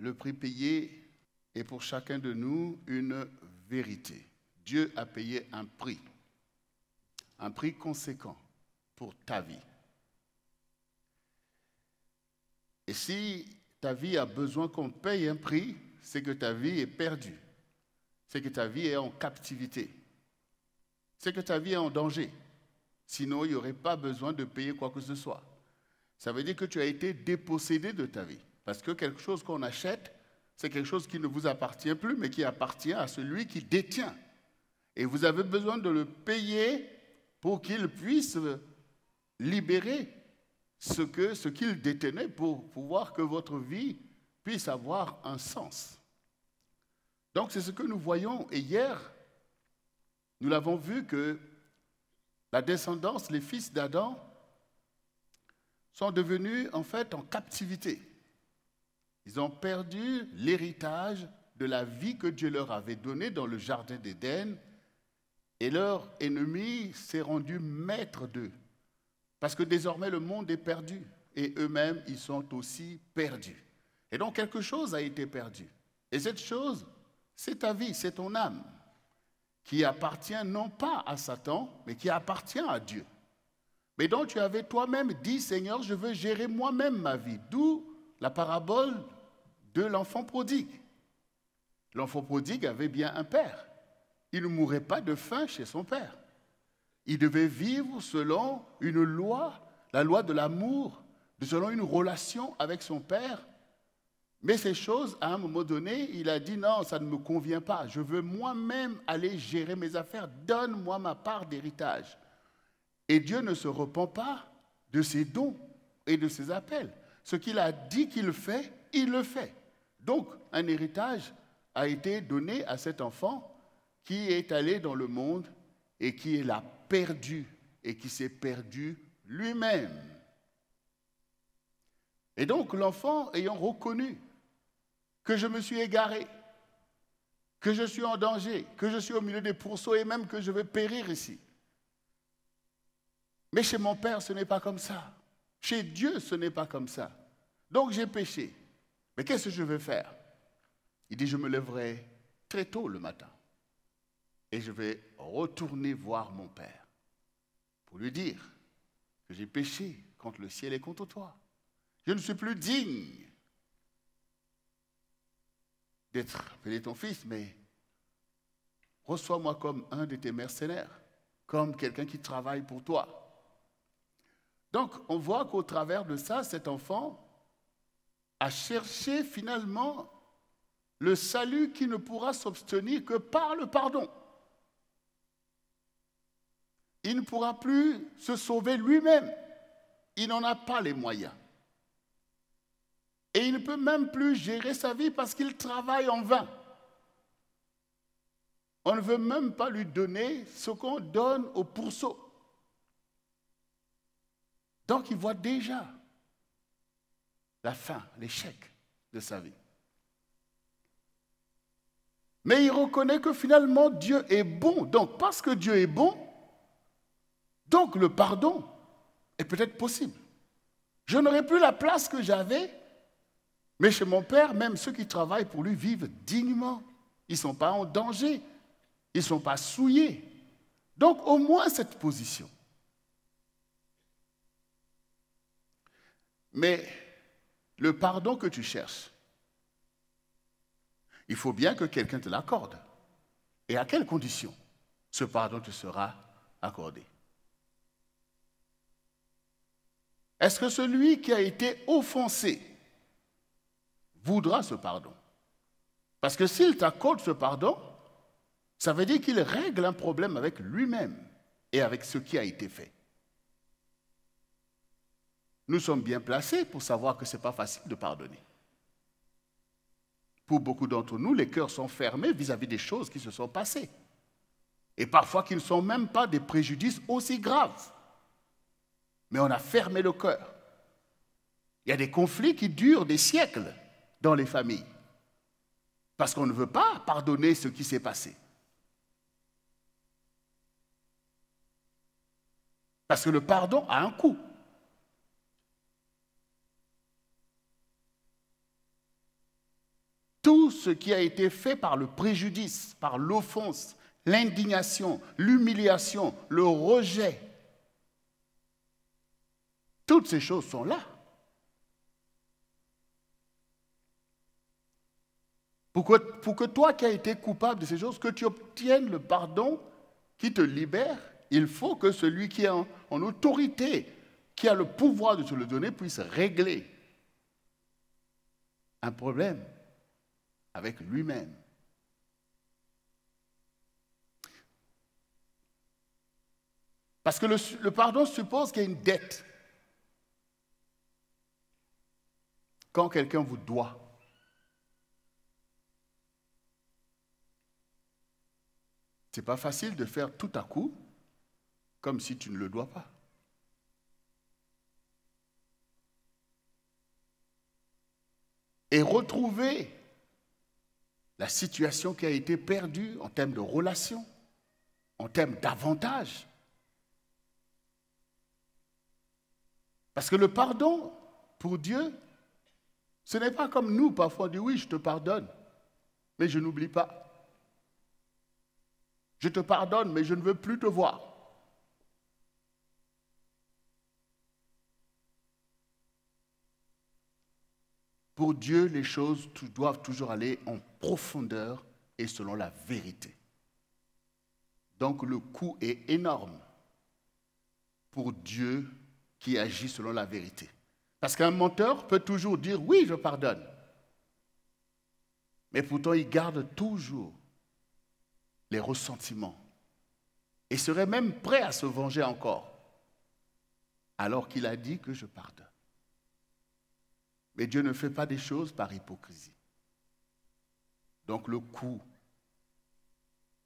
le prix payé est pour chacun de nous une vérité. Dieu a payé un prix, un prix conséquent pour ta vie. Et si ta vie a besoin qu'on paye un prix, c'est que ta vie est perdue, c'est que ta vie est en captivité, c'est que ta vie est en danger. Sinon, il n'y aurait pas besoin de payer quoi que ce soit. Ça veut dire que tu as été dépossédé de ta vie. Parce que quelque chose qu'on achète, c'est quelque chose qui ne vous appartient plus, mais qui appartient à celui qui détient. Et vous avez besoin de le payer pour qu'il puisse libérer ce qu'il ce détenait pour pouvoir que votre vie puisse avoir un sens. Donc c'est ce que nous voyons. Et hier, nous l'avons vu que la descendance, les fils d'Adam, sont devenus en fait en captivité. Ils ont perdu l'héritage de la vie que Dieu leur avait donnée dans le Jardin d'Éden et leur ennemi s'est rendu maître d'eux. Parce que désormais le monde est perdu et eux-mêmes ils sont aussi perdus. Et donc quelque chose a été perdu. Et cette chose, c'est ta vie, c'est ton âme, qui appartient non pas à Satan, mais qui appartient à Dieu. Mais dont tu avais toi-même dit, Seigneur, je veux gérer moi-même ma vie. D'où la parabole de l'enfant prodigue. L'enfant prodigue avait bien un père. Il ne mourait pas de faim chez son père. Il devait vivre selon une loi, la loi de l'amour, selon une relation avec son père. Mais ces choses, à un moment donné, il a dit non, ça ne me convient pas. Je veux moi-même aller gérer mes affaires. Donne-moi ma part d'héritage. Et Dieu ne se repent pas de ses dons et de ses appels. Ce qu'il a dit qu'il fait, il le fait. Donc, un héritage a été donné à cet enfant qui est allé dans le monde et qui l'a perdu et qui s'est perdu lui-même. Et donc l'enfant ayant reconnu que je me suis égaré, que je suis en danger, que je suis au milieu des pourceaux et même que je vais périr ici. Mais chez mon Père, ce n'est pas comme ça. Chez Dieu, ce n'est pas comme ça. Donc j'ai péché. Mais qu'est-ce que je vais faire Il dit, je me lèverai très tôt le matin et je vais retourner voir mon Père pour lui dire que j'ai péché contre le ciel et contre toi. Je ne suis plus digne d'être appelé ton fils, mais reçois-moi comme un de tes mercenaires, comme quelqu'un qui travaille pour toi. Donc, on voit qu'au travers de ça, cet enfant à chercher finalement le salut qui ne pourra s'obtenir que par le pardon. Il ne pourra plus se sauver lui-même. Il n'en a pas les moyens. Et il ne peut même plus gérer sa vie parce qu'il travaille en vain. On ne veut même pas lui donner ce qu'on donne au pourceau. Donc il voit déjà la fin, l'échec de sa vie. Mais il reconnaît que finalement Dieu est bon. Donc parce que Dieu est bon, donc le pardon est peut-être possible. Je n'aurai plus la place que j'avais, mais chez mon Père, même ceux qui travaillent pour lui vivent dignement. Ils ne sont pas en danger, ils ne sont pas souillés. Donc au moins cette position. Mais le pardon que tu cherches, il faut bien que quelqu'un te l'accorde. Et à quelles conditions ce pardon te sera accordé Est-ce que celui qui a été offensé voudra ce pardon Parce que s'il t'accorde ce pardon, ça veut dire qu'il règle un problème avec lui-même et avec ce qui a été fait. Nous sommes bien placés pour savoir que ce n'est pas facile de pardonner. Pour beaucoup d'entre nous, les cœurs sont fermés vis-à-vis des choses qui se sont passées. Et parfois qui ne sont même pas des préjudices aussi graves. Mais on a fermé le cœur. Il y a des conflits qui durent des siècles dans les familles. Parce qu'on ne veut pas pardonner ce qui s'est passé. Parce que le pardon a un coût. tout ce qui a été fait par le préjudice, par l'offense, l'indignation, l'humiliation, le rejet. Toutes ces choses sont là. Pour que, toi qui as été coupable de ces choses, que tu obtiennes le pardon qui te libère, il faut que celui qui est en, en autorité, qui a le pouvoir de te le donner, puisse régler un problème avec lui-même. Parce que le, pardon suppose qu'il y a une dette. Quand quelqu'un vous doit, ce n'est pas facile de faire tout à coup comme si tu ne le dois pas. Et retrouver la situation qui a été perdue en termes de relations, en termes d'avantages. Parce que le pardon, pour Dieu, ce n'est pas comme nous, parfois, dit oui, je te pardonne, mais je n'oublie pas. Je te pardonne, mais je ne veux plus te voir. Pour Dieu, les choses doivent toujours aller en profondeur et selon la vérité. Donc le coût est énorme pour Dieu qui agit selon la vérité. Parce qu'un menteur peut toujours dire oui, je pardonne. Mais pourtant, il garde toujours les ressentiments et serait même prêt à se venger encore, alors qu'il a dit que je pardonne. Et Dieu ne fait pas des choses par hypocrisie. Donc le coût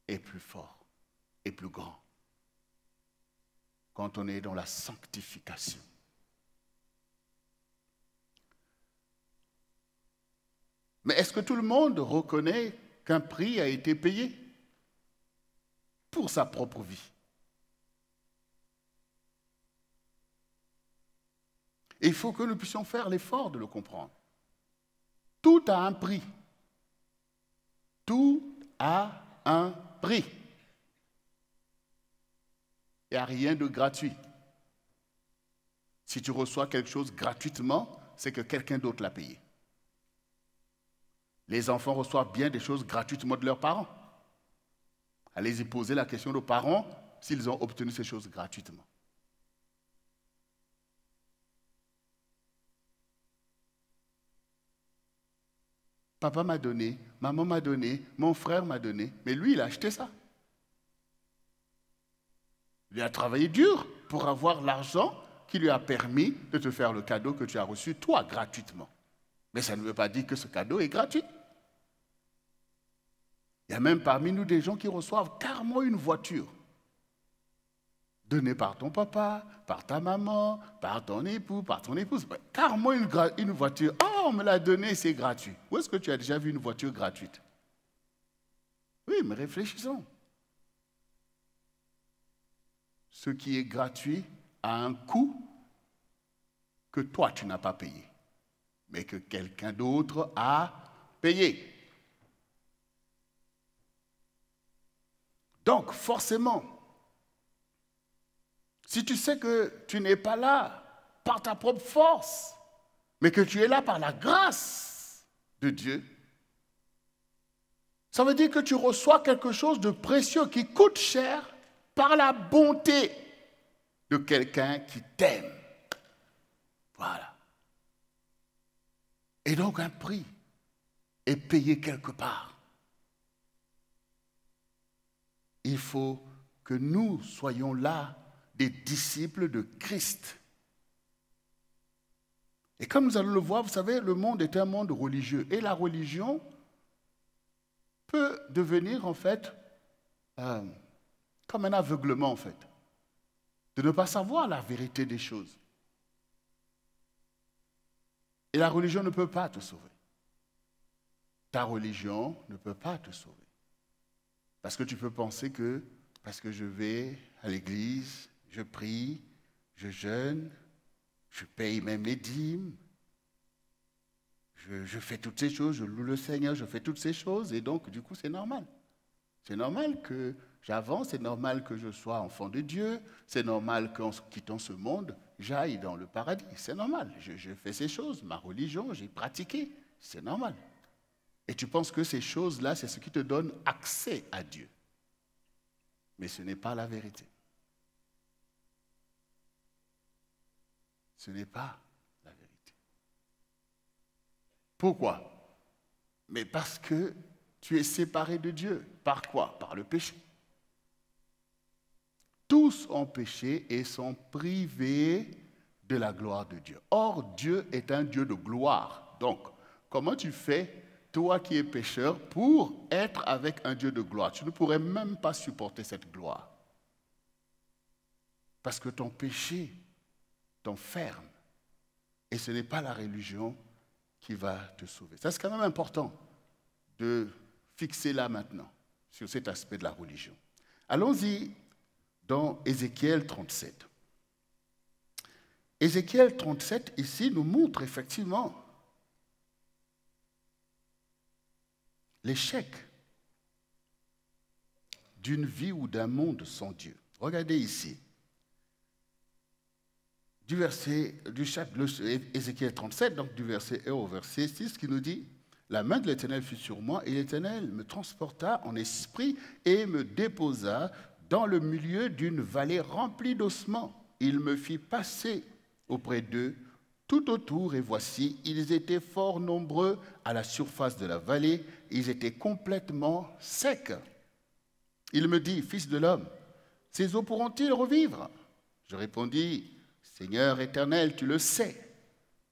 est plus fort et plus grand quand on est dans la sanctification. Mais est-ce que tout le monde reconnaît qu'un prix a été payé pour sa propre vie il faut que nous puissions faire l'effort de le comprendre. Tout a un prix. Tout a un prix. Il n'y a rien de gratuit. Si tu reçois quelque chose gratuitement, c'est que quelqu'un d'autre l'a payé. Les enfants reçoivent bien des choses gratuitement de leurs parents. Allez-y poser la question aux parents s'ils ont obtenu ces choses gratuitement. Papa m'a donné, maman m'a donné, mon frère m'a donné, mais lui, il a acheté ça. Il a travaillé dur pour avoir l'argent qui lui a permis de te faire le cadeau que tu as reçu, toi, gratuitement. Mais ça ne veut pas dire que ce cadeau est gratuit. Il y a même parmi nous des gens qui reçoivent carrément une voiture donné par ton papa, par ta maman, par ton époux, par ton épouse. Car une, une voiture. Oh, on me l'a donnée, c'est gratuit. Où est-ce que tu as déjà vu une voiture gratuite Oui, mais réfléchissons. Ce qui est gratuit a un coût que toi, tu n'as pas payé, mais que quelqu'un d'autre a payé. Donc, forcément, si tu sais que tu n'es pas là par ta propre force, mais que tu es là par la grâce de Dieu, ça veut dire que tu reçois quelque chose de précieux qui coûte cher par la bonté de quelqu'un qui t'aime. Voilà. Et donc un prix est payé quelque part. Il faut que nous soyons là des disciples de Christ. Et comme nous allons le voir, vous savez, le monde est un monde religieux. Et la religion peut devenir, en fait, euh, comme un aveuglement, en fait, de ne pas savoir la vérité des choses. Et la religion ne peut pas te sauver. Ta religion ne peut pas te sauver. Parce que tu peux penser que, parce que je vais à l'église, je prie, je jeûne, je paye même les dîmes, je, fais toutes ces choses, je loue le Seigneur, je fais toutes ces choses, et donc du coup c'est normal. C'est normal que j'avance, c'est normal que je sois enfant de Dieu, c'est normal qu'en quittant ce monde, j'aille dans le paradis, c'est normal. je fais ces choses, ma religion, j'ai pratiqué, c'est normal. Et tu penses que ces choses-là, c'est ce qui te donne accès à Dieu. Mais ce n'est pas la vérité. Ce n'est pas la vérité. Pourquoi Mais parce que tu es séparé de Dieu. Par quoi Par le péché. Tous ont péché et sont privés de la gloire de Dieu. Or, Dieu est un Dieu de gloire. Donc, comment tu fais, toi qui es pécheur, pour être avec un Dieu de gloire Tu ne pourrais même pas supporter cette gloire. Parce que ton péché t'enferme Et ce n'est pas la religion qui va te sauver. Ça, c'est quand même important de fixer là maintenant sur cet aspect de la religion. Allons-y dans Ézéchiel 37. Ézéchiel 37, ici, nous montre effectivement l'échec d'une vie ou d'un monde sans Dieu. Regardez ici du verset du chapitre Ézéchiel 37, donc du verset 1 au verset 6, qui nous dit La main de l'Éternel fut sur moi, et l'Éternel me transporta en esprit et me déposa dans le milieu d'une vallée remplie d'ossements. Il me fit passer auprès d'eux tout autour, et voici, ils étaient fort nombreux à la surface de la vallée, ils étaient complètement secs. Il me dit Fils de l'homme, ces eaux pourront-ils revivre Je répondis Seigneur éternel, tu le sais.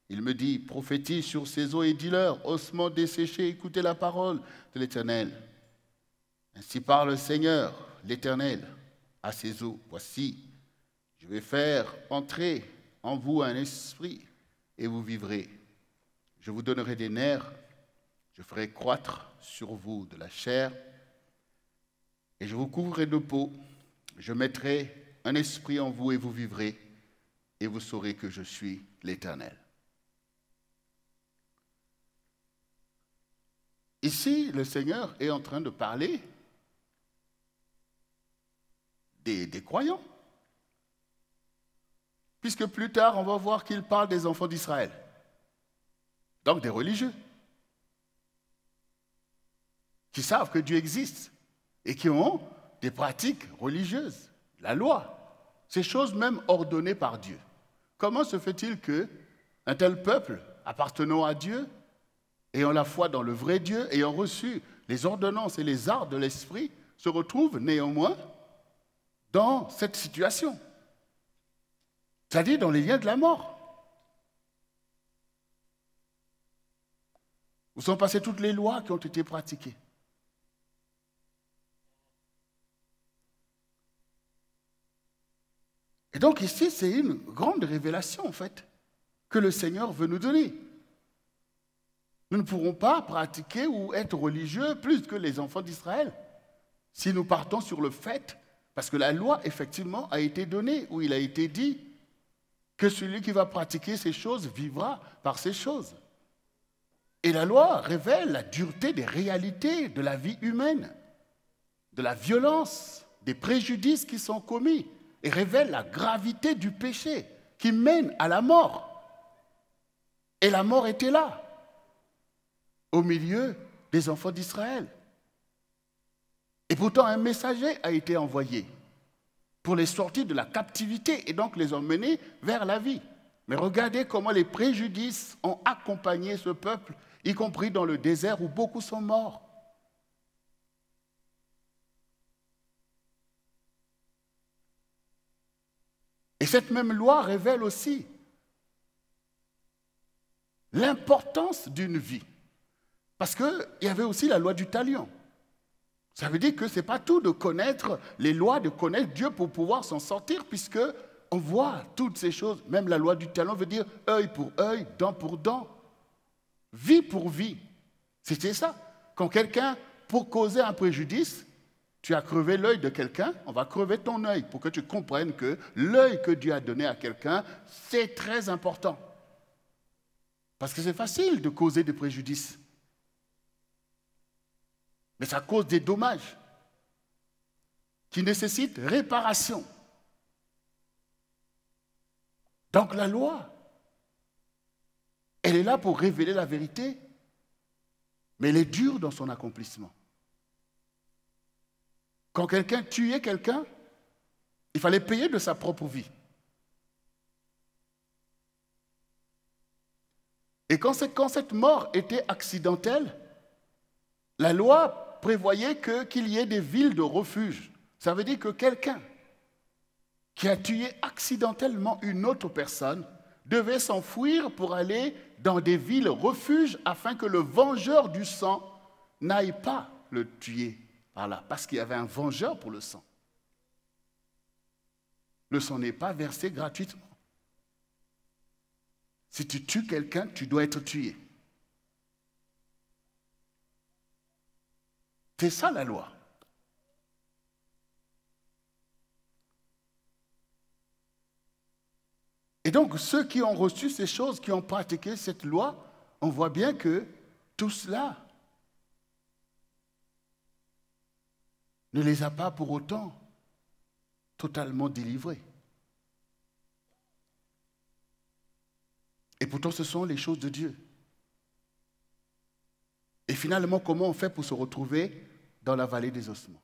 Il me dit, prophétise sur ces eaux et dis-leur, ossements desséchés, écoutez la parole de l'Éternel. Ainsi parle le Seigneur, l'Éternel, à ces eaux. Voici, je vais faire entrer en vous un esprit et vous vivrez. Je vous donnerai des nerfs, je ferai croître sur vous de la chair et je vous couvrirai de peau. Je mettrai un esprit en vous et vous vivrez et vous saurez que je suis l'Éternel. Ici, le Seigneur est en train de parler des, croyants. Puisque plus tard, on va voir qu'il parle des enfants d'Israël, donc des religieux, qui savent que Dieu existe et qui ont des pratiques religieuses, la loi, ces choses même ordonnées par Dieu. Comment se fait-il que un tel peuple, appartenant à Dieu, ayant la foi dans le vrai Dieu, ayant reçu les ordonnances et les arts de l'Esprit, se retrouve néanmoins dans cette situation C'est-à-dire dans les liens de la mort. Où sont passées toutes les lois qui ont été pratiquées. Et donc ici, c'est une grande révélation, en fait, que le Seigneur veut nous donner. Nous ne pourrons pas pratiquer ou être religieux plus que les enfants d'Israël si nous partons sur le fait, parce que la loi, effectivement, a été donnée, où il a été dit que celui qui va pratiquer ces choses vivra par ces choses. Et la loi révèle la dureté des réalités de la vie humaine, de la violence, des préjudices qui sont commis et révèle la gravité du péché qui mène à la mort. Et la mort était là, au milieu des enfants d'Israël. Et pourtant, un messager a été envoyé pour les sortir de la captivité et donc les emmener vers la vie. Mais regardez comment les préjudices ont accompagné ce peuple, y compris dans le désert où beaucoup sont morts. Et cette même loi révèle aussi l'importance d'une vie. Parce qu'il y avait aussi la loi du talion. Ça veut dire que ce n'est pas tout de connaître les lois, de connaître Dieu pour pouvoir s'en sortir, puisque on voit toutes ces choses. Même la loi du talon veut dire œil pour œil, dent pour dent, vie pour vie. C'était ça. Quand quelqu'un, pour causer un préjudice, tu as crevé l'œil de quelqu'un, on va crever ton œil pour que tu comprennes que l'œil que Dieu a donné à quelqu'un, c'est très important. Parce que c'est facile de causer des préjudices. Mais ça cause des dommages qui nécessitent réparation. Donc la loi, elle est là pour révéler la vérité, mais elle est dure dans son accomplissement. Quand quelqu'un tuait quelqu'un, il fallait payer de sa propre vie. Et quand, cette mort était accidentelle, la loi prévoyait qu'il y ait des villes de refuge. Ça veut dire que quelqu'un qui a tué accidentellement une autre personne devait s'enfuir pour aller dans des villes refuge afin que le vengeur du sang n'aille pas le tuer voilà, parce qu'il y avait un vengeur pour le sang. Le sang n'est pas versé gratuitement. Si tu tues quelqu'un, tu dois être tué. C'est ça la loi. Et donc ceux qui ont reçu ces choses, qui ont pratiqué cette loi, on voit bien que tout cela ne les a pas pour autant totalement délivrés. Et pourtant, ce sont les choses de Dieu. Et finalement, comment on fait pour se retrouver dans la vallée des ossements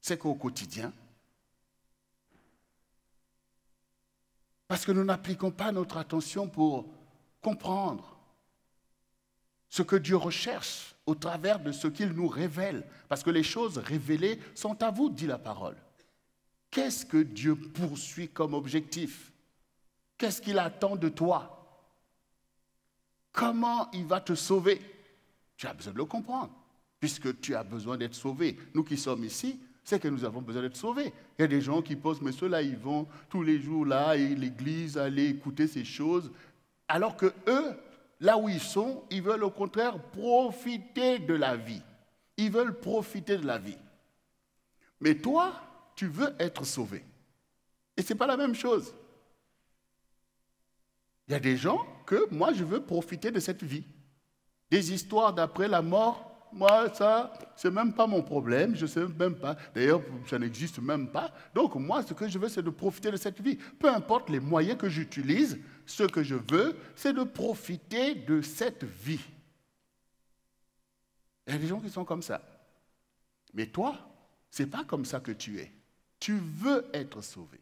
C'est qu'au quotidien, parce que nous n'appliquons pas notre attention pour comprendre ce que Dieu recherche au travers de ce qu'il nous révèle. Parce que les choses révélées sont à vous, dit la parole. Qu'est-ce que Dieu poursuit comme objectif Qu'est-ce qu'il attend de toi Comment il va te sauver Tu as besoin de le comprendre, puisque tu as besoin d'être sauvé. Nous qui sommes ici, c'est que nous avons besoin d'être sauvés. Il y a des gens qui pensent, mais ceux-là, ils vont tous les jours là, et l'église, aller écouter ces choses, alors que eux, là où ils sont, ils veulent au contraire profiter de la vie. Ils veulent profiter de la vie. Mais toi, tu veux être sauvé. Et ce n'est pas la même chose. Il y a des gens que moi, je veux profiter de cette vie. Des histoires d'après la mort, moi, ça, c'est même pas mon problème, je ne sais même pas. D'ailleurs, ça n'existe même pas. Donc, moi, ce que je veux, c'est de profiter de cette vie. Peu importe les moyens que j'utilise ce que je veux, c'est de profiter de cette vie. Il y a des gens qui sont comme ça. Mais toi, c'est pas comme ça que tu es. Tu veux être sauvé.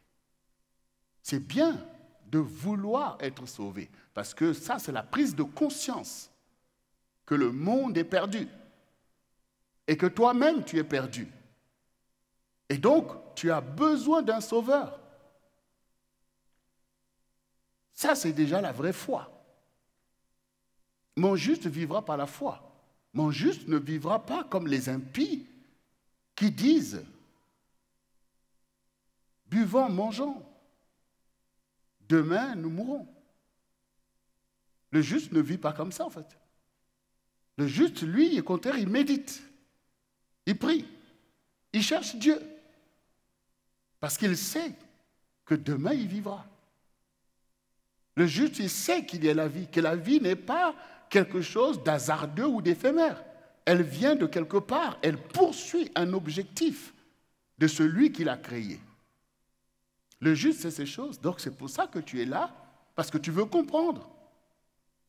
C'est bien de vouloir être sauvé, parce que ça, c'est la prise de conscience que le monde est perdu et que toi-même, tu es perdu. Et donc, tu as besoin d'un sauveur. Ça, c'est déjà la vraie foi. Mon juste vivra par la foi. Mon juste ne vivra pas comme les impies qui disent buvons, mangeons, demain nous mourrons. Le juste ne vit pas comme ça en fait. Le juste, lui, au contraire, il médite, il prie, il cherche Dieu, parce qu'il sait que demain il vivra. Le juste, il sait qu'il y a la vie, que la vie n'est pas quelque chose d'hasardeux ou d'éphémère. Elle vient de quelque part, elle poursuit un objectif de celui qui l'a créé. Le juste, c'est ces choses. Donc c'est pour ça que tu es là, parce que tu veux comprendre.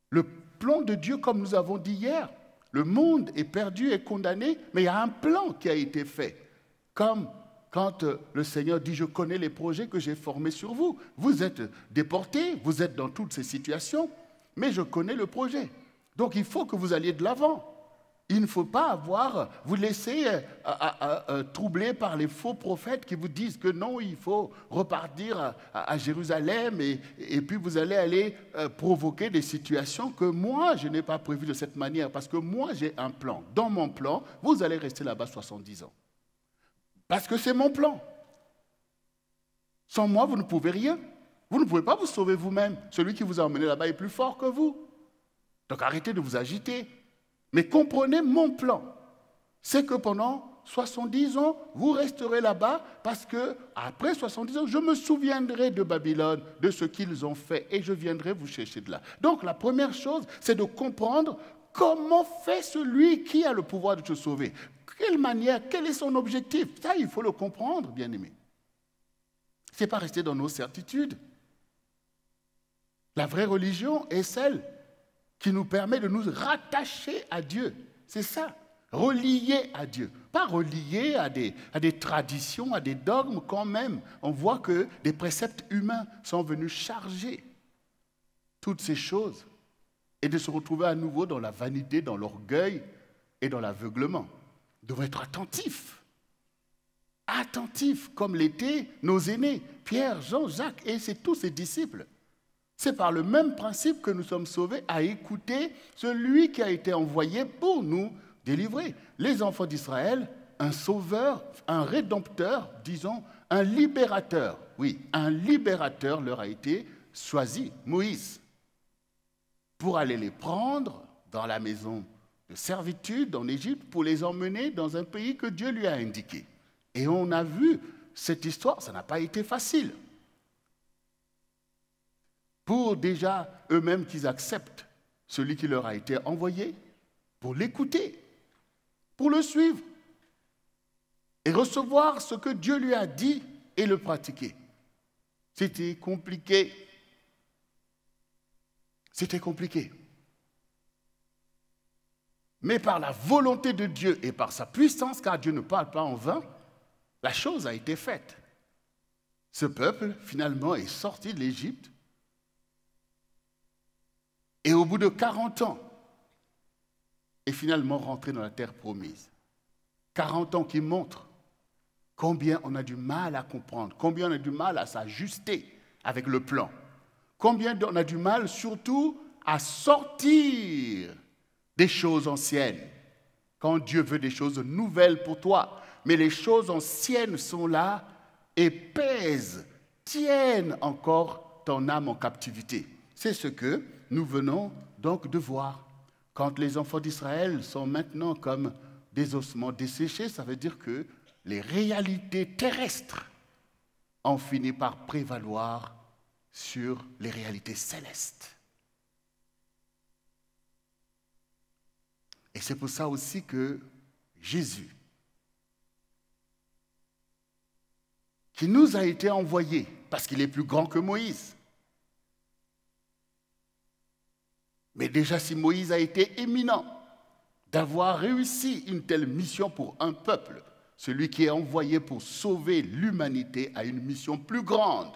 Le plan de Dieu, comme nous avons dit hier, le monde est perdu et condamné, mais il y a un plan qui a été fait, comme quand euh, le Seigneur dit, je connais les projets que j'ai formés sur vous, vous êtes déportés, vous êtes dans toutes ces situations, mais je connais le projet. Donc il faut que vous alliez de l'avant. Il ne faut pas avoir, vous laisser euh, euh, troubler par les faux prophètes qui vous disent que non, il faut repartir à, Jérusalem et, et, puis vous allez aller provoquer des situations que moi, je n'ai pas prévues de cette manière parce que moi, j'ai un plan. Dans mon plan, vous allez rester là-bas 70 ans. Parce que c'est mon plan. Sans moi, vous ne pouvez rien. Vous ne pouvez pas vous sauver vous-même. Celui qui vous a emmené là-bas est plus fort que vous. Donc arrêtez de vous agiter. Mais comprenez mon plan. C'est que pendant 70 ans, vous resterez là-bas parce que après 70 ans, je me souviendrai de Babylone, de ce qu'ils ont fait et je viendrai vous chercher de là. Donc la première chose, c'est de comprendre comment fait celui qui a le pouvoir de te sauver quelle manière, quel est son objectif Ça, il faut le comprendre, bien-aimé. Ce n'est pas rester dans nos certitudes. La vraie religion est celle qui nous permet de nous rattacher à Dieu. C'est ça, relier à Dieu. Pas relier à des, à des traditions, à des dogmes quand même. On voit que des préceptes humains sont venus charger toutes ces choses et de se retrouver à nouveau dans la vanité, dans l'orgueil et dans l'aveuglement devons être attentifs. Attentifs, comme l'étaient nos aînés, Pierre, Jean, Jacques et tous ses disciples. C'est par le même principe que nous sommes sauvés à écouter celui qui a été envoyé pour nous délivrer. Les enfants d'Israël, un sauveur, un rédempteur, disons, un libérateur. Oui, un libérateur leur a été choisi, Moïse, pour aller les prendre dans la maison de servitude en Égypte pour les emmener dans un pays que Dieu lui a indiqué. Et on a vu cette histoire, ça n'a pas été facile. Pour déjà eux-mêmes qu'ils acceptent celui qui leur a été envoyé, pour l'écouter, pour le suivre et recevoir ce que Dieu lui a dit et le pratiquer. C'était compliqué. C'était compliqué mais par la volonté de Dieu et par sa puissance, car Dieu ne parle pas en vain, la chose a été faite. Ce peuple, finalement, est sorti de l'Égypte. Et au bout de 40 ans, est finalement rentré dans la terre promise. 40 ans qui montrent combien on a du mal à comprendre, combien on a du mal à s'ajuster avec le plan, combien on a du mal surtout à sortir des choses anciennes. Quand Dieu veut des choses nouvelles pour toi, mais les choses anciennes sont là et pèsent, tiennent encore ton âme en captivité. C'est ce que nous venons donc de voir. Quand les enfants d'Israël sont maintenant comme des ossements desséchés, ça veut dire que les réalités terrestres ont fini par prévaloir sur les réalités célestes. Et c'est pour ça aussi que Jésus, qui nous a été envoyé, parce qu'il est plus grand que Moïse, mais déjà si Moïse a été éminent d'avoir réussi une telle mission pour un peuple, celui qui est envoyé pour sauver l'humanité a une mission plus grande.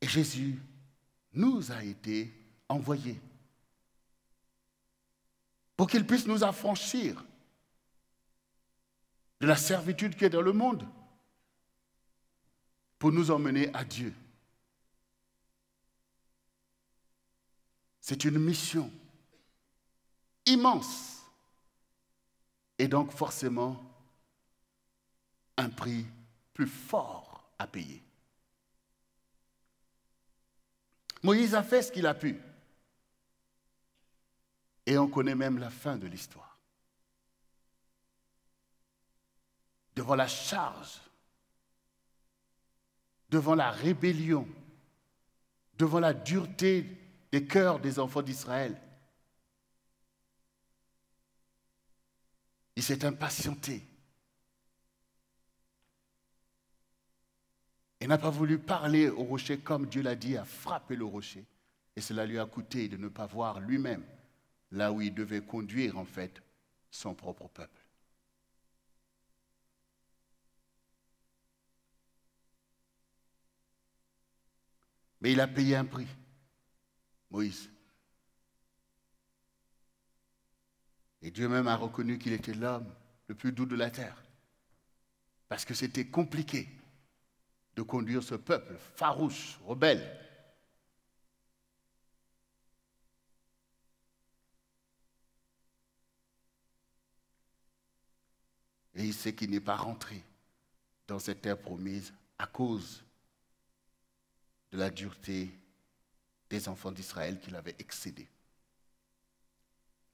Et Jésus nous a été envoyé pour qu'il puisse nous affranchir de la servitude qui est dans le monde, pour nous emmener à Dieu. C'est une mission immense et donc forcément un prix plus fort à payer. Moïse a fait ce qu'il a pu. Et on connaît même la fin de l'histoire. Devant la charge, devant la rébellion, devant la dureté des cœurs des enfants d'Israël, il s'est impatienté. Il n'a pas voulu parler au rocher comme Dieu l'a dit, à frapper le rocher. Et cela lui a coûté de ne pas voir lui-même là où il devait conduire en fait son propre peuple. Mais il a payé un prix, Moïse. Et Dieu même a reconnu qu'il était l'homme le plus doux de la terre. Parce que c'était compliqué de conduire ce peuple farouche, rebelle, Et il sait qu'il n'est pas rentré dans cette terre promise à cause de la dureté des enfants d'Israël qu'il avait excédé.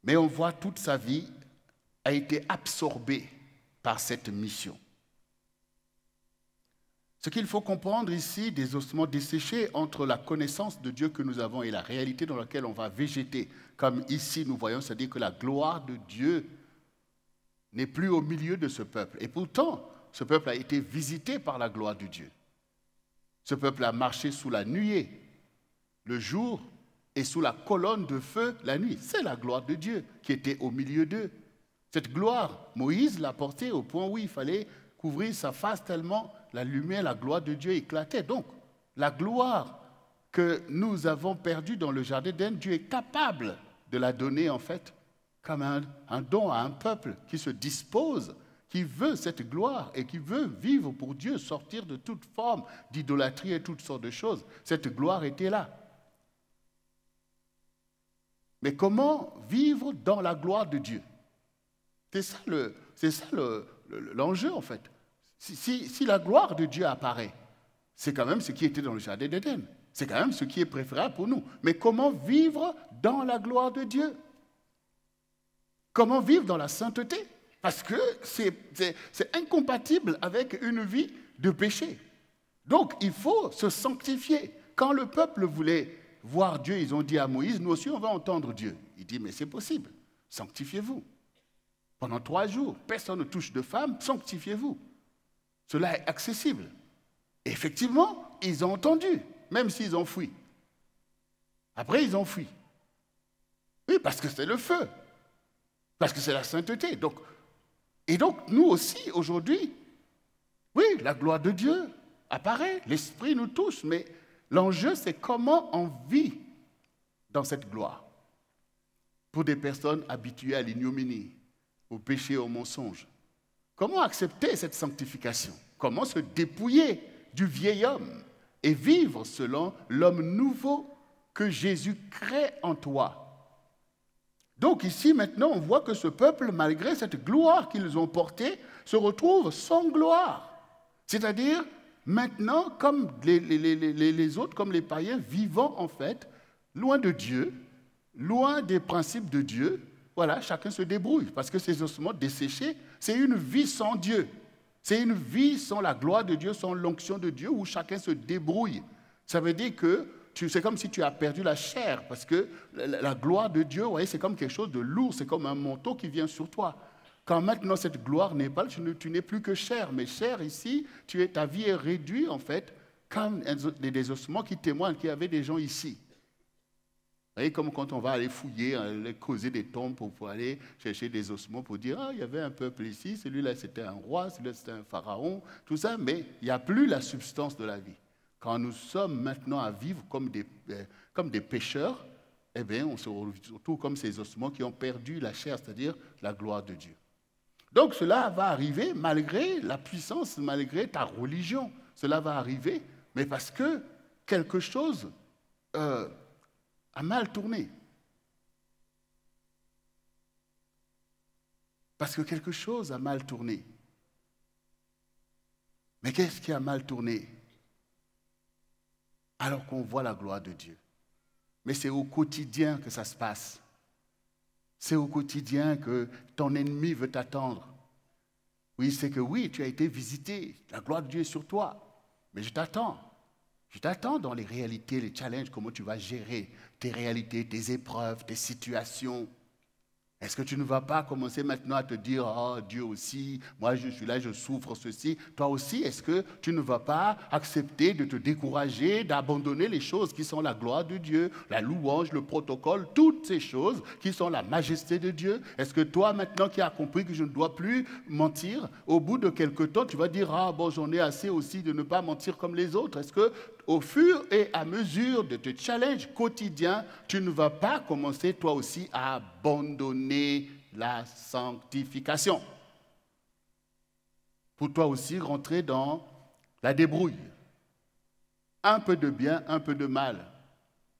Mais on voit toute sa vie a été absorbée par cette mission. Ce qu'il faut comprendre ici, des ossements desséchés entre la connaissance de Dieu que nous avons et la réalité dans laquelle on va végéter, comme ici nous voyons, c'est-à-dire que la gloire de Dieu n'est plus au milieu de ce peuple. Et pourtant, ce peuple a été visité par la gloire de Dieu. Ce peuple a marché sous la nuée le jour et sous la colonne de feu la nuit. C'est la gloire de Dieu qui était au milieu d'eux. Cette gloire, Moïse l'a portée au point où il fallait couvrir sa face tellement la lumière, la gloire de Dieu éclatait. Donc, la gloire que nous avons perdue dans le jardin d'Eden, Dieu est capable de la donner en fait comme un, don à un peuple qui se dispose, qui veut cette gloire et qui veut vivre pour Dieu, sortir de toute forme d'idolâtrie et toutes sortes de choses. Cette gloire était là. Mais comment vivre dans la gloire de Dieu C'est ça le, c'est l'enjeu en fait. si, la gloire de Dieu apparaît, c'est quand même ce qui était dans le jardin d'Éden. C'est quand même ce qui est préférable pour nous. Mais comment vivre dans la gloire de Dieu Comment vivre dans la sainteté Parce que c'est incompatible avec une vie de péché. Donc il faut se sanctifier. Quand le peuple voulait voir Dieu, ils ont dit à Moïse, nous aussi on va entendre Dieu. Il dit, mais c'est possible, sanctifiez-vous. Pendant trois jours, personne ne touche de femme, sanctifiez-vous. Cela est accessible. effectivement, ils ont entendu, même s'ils ont fui. Après, ils ont fui. Oui, parce que c'est le feu parce que c'est la sainteté. Donc, et donc, nous aussi, aujourd'hui, oui, la gloire de Dieu apparaît, l'Esprit nous touche, mais l'enjeu, c'est comment on vit dans cette gloire. Pour des personnes habituées à l'ignominie, au péché, au mensonge, comment accepter cette sanctification Comment se dépouiller du vieil homme et vivre selon l'homme nouveau que Jésus crée en toi donc ici, maintenant, on voit que ce peuple, malgré cette gloire qu'ils ont portée, se retrouve sans gloire. C'est-à-dire, maintenant, comme les, autres, comme les païens, vivant en fait, loin de Dieu, loin des principes de Dieu, voilà, chacun se débrouille, parce que ces ossements desséchés, c'est une vie sans Dieu. C'est une vie sans la gloire de Dieu, sans l'onction de Dieu, où chacun se débrouille. Ça veut dire que c'est comme si tu as perdu la chair, parce que la, gloire de Dieu, ouais, c'est comme quelque chose de lourd, c'est comme un manteau qui vient sur toi. Quand maintenant cette gloire n'est pas, tu n'es plus que chair, mais chair ici, tu es, ta vie est réduite en fait, comme des, ossements qui témoignent qu'il y avait des gens ici. Vous voyez, comme quand on va aller fouiller, aller causer des tombes pour, aller chercher des ossements pour dire, ah, il y avait un peuple ici, celui-là c'était un roi, celui-là c'était un pharaon, tout ça, mais il n'y a plus la substance de la vie. Quand nous sommes maintenant à vivre comme des, euh, comme des pécheurs, eh bien, on se retrouve comme ces ossements qui ont perdu la chair, c'est-à-dire la gloire de Dieu. Donc cela va arriver malgré la puissance, malgré ta religion. Cela va arriver, mais parce que quelque chose euh, a mal tourné. Parce que quelque chose a mal tourné. Mais qu'est-ce qui a mal tourné alors qu'on voit la gloire de Dieu. Mais c'est au quotidien que ça se passe. C'est au quotidien que ton ennemi veut t'attendre. Oui, c'est que oui, tu as été visité, la gloire de Dieu est sur toi, mais je t'attends. Je t'attends dans les réalités, les challenges, comment tu vas gérer tes réalités, tes épreuves, tes situations. Est-ce que tu ne vas pas commencer maintenant à te dire, oh Dieu aussi, moi je suis là, je souffre ceci. Toi aussi, est-ce que tu ne vas pas accepter de te décourager, d'abandonner les choses qui sont la gloire de Dieu, la louange, le protocole, toutes ces choses qui sont la majesté de Dieu Est-ce que toi maintenant qui as compris que je ne dois plus mentir, au bout de quelque temps, tu vas dire, ah bon, j'en ai assez aussi de ne pas mentir comme les autres. Est-ce que au fur et à mesure de tes challenges quotidiens, tu ne vas pas commencer toi aussi à abandonner la sanctification. Pour toi aussi rentrer dans la débrouille. Un peu de bien, un peu de mal.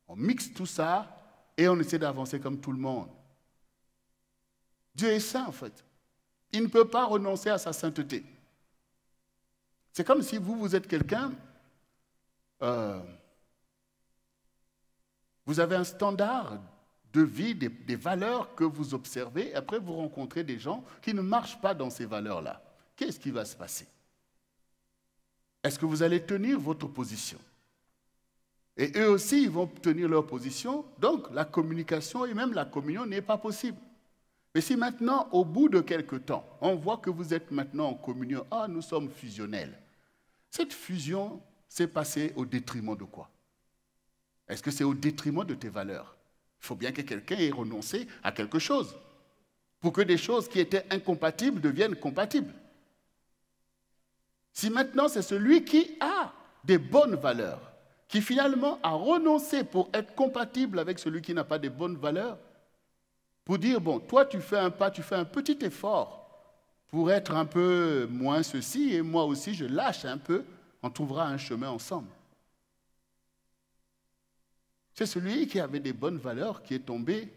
On mixe tout ça et on essaie d'avancer comme tout le monde. Dieu est saint en fait. Il ne peut pas renoncer à sa sainteté. C'est comme si vous, vous êtes quelqu'un, euh, vous avez un standard de vie, des, valeurs que vous observez, et après vous rencontrez des gens qui ne marchent pas dans ces valeurs-là. Qu'est-ce qui va se passer Est-ce que vous allez tenir votre position Et eux aussi, ils vont tenir leur position, donc la communication et même la communion n'est pas possible. Mais si maintenant, au bout de quelque temps, on voit que vous êtes maintenant en communion, ah, nous sommes fusionnels, cette fusion c'est passé au détriment de quoi Est-ce que c'est au détriment de tes valeurs Il faut bien que quelqu'un ait renoncé à quelque chose pour que des choses qui étaient incompatibles deviennent compatibles. Si maintenant c'est celui qui a des bonnes valeurs, qui finalement a renoncé pour être compatible avec celui qui n'a pas de bonnes valeurs, pour dire, bon, toi tu fais un pas, tu fais un petit effort pour être un peu moins ceci, et moi aussi je lâche un peu, on trouvera un chemin ensemble. C'est celui qui avait des bonnes valeurs qui est tombé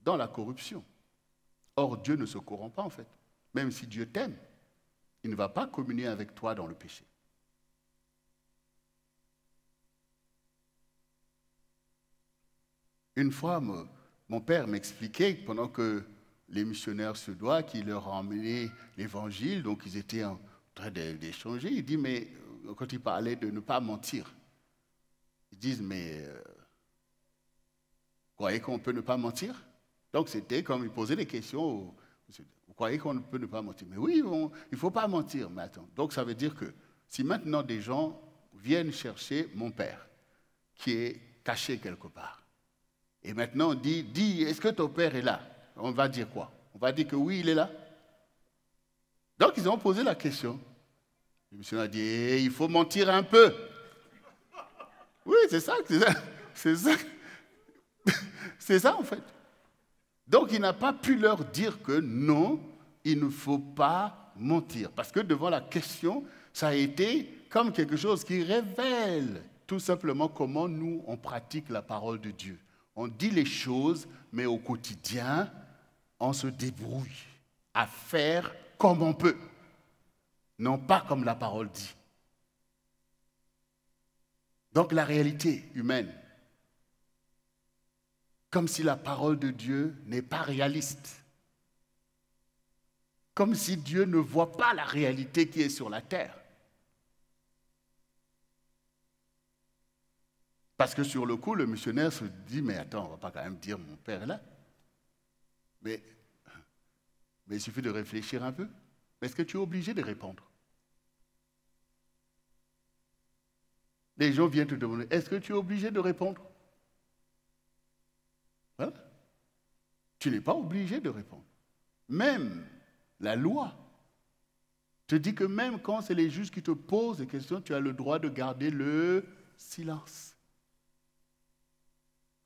dans la corruption. Or, Dieu ne se corrompt pas en fait. Même si Dieu t'aime, il ne va pas communier avec toi dans le péché. Une fois, mon père m'expliquait pendant que les missionnaires se suédois qui leur emmenaient l'évangile, donc ils étaient en train d'échanger, il dit, mais quand il parlait de ne pas mentir, ils disent, mais euh, vous croyez qu'on peut ne pas mentir Donc c'était comme ils posaient des questions. vous croyez qu'on ne peut ne pas mentir Mais oui, il ne faut pas mentir. Mais donc ça veut dire que si maintenant des gens viennent chercher mon père, qui est caché quelque part, et maintenant on dit, dis, est-ce que ton père est là On va dire quoi On va dire que oui, il est là. Donc ils ont posé la question. Le monsieur a dit, eh, il faut mentir un peu. Oui, C'est ça. c'est ça en fait. Donc il n'a pas pu leur dire que non, il ne faut pas mentir. Parce que devant la question, ça a été comme quelque chose qui révèle tout simplement comment nous, on pratique la parole de Dieu. On dit les choses, mais au quotidien, on se débrouille à faire comme on peut non pas comme la parole dit. Donc la réalité humaine, comme si la parole de Dieu n'est pas réaliste, comme si Dieu ne voit pas la réalité qui est sur la terre. Parce que sur le coup, le missionnaire se dit, mais attends, on va pas quand même dire mon père est là. Mais, mais il suffit de réfléchir un peu. Est-ce que tu es obligé de répondre Les gens viennent te demander, est-ce que tu es obligé de répondre voilà. Hein? Tu n'es pas obligé de répondre. Même la loi te dit que même quand c'est les juges qui te posent des questions, tu as le droit de garder le silence.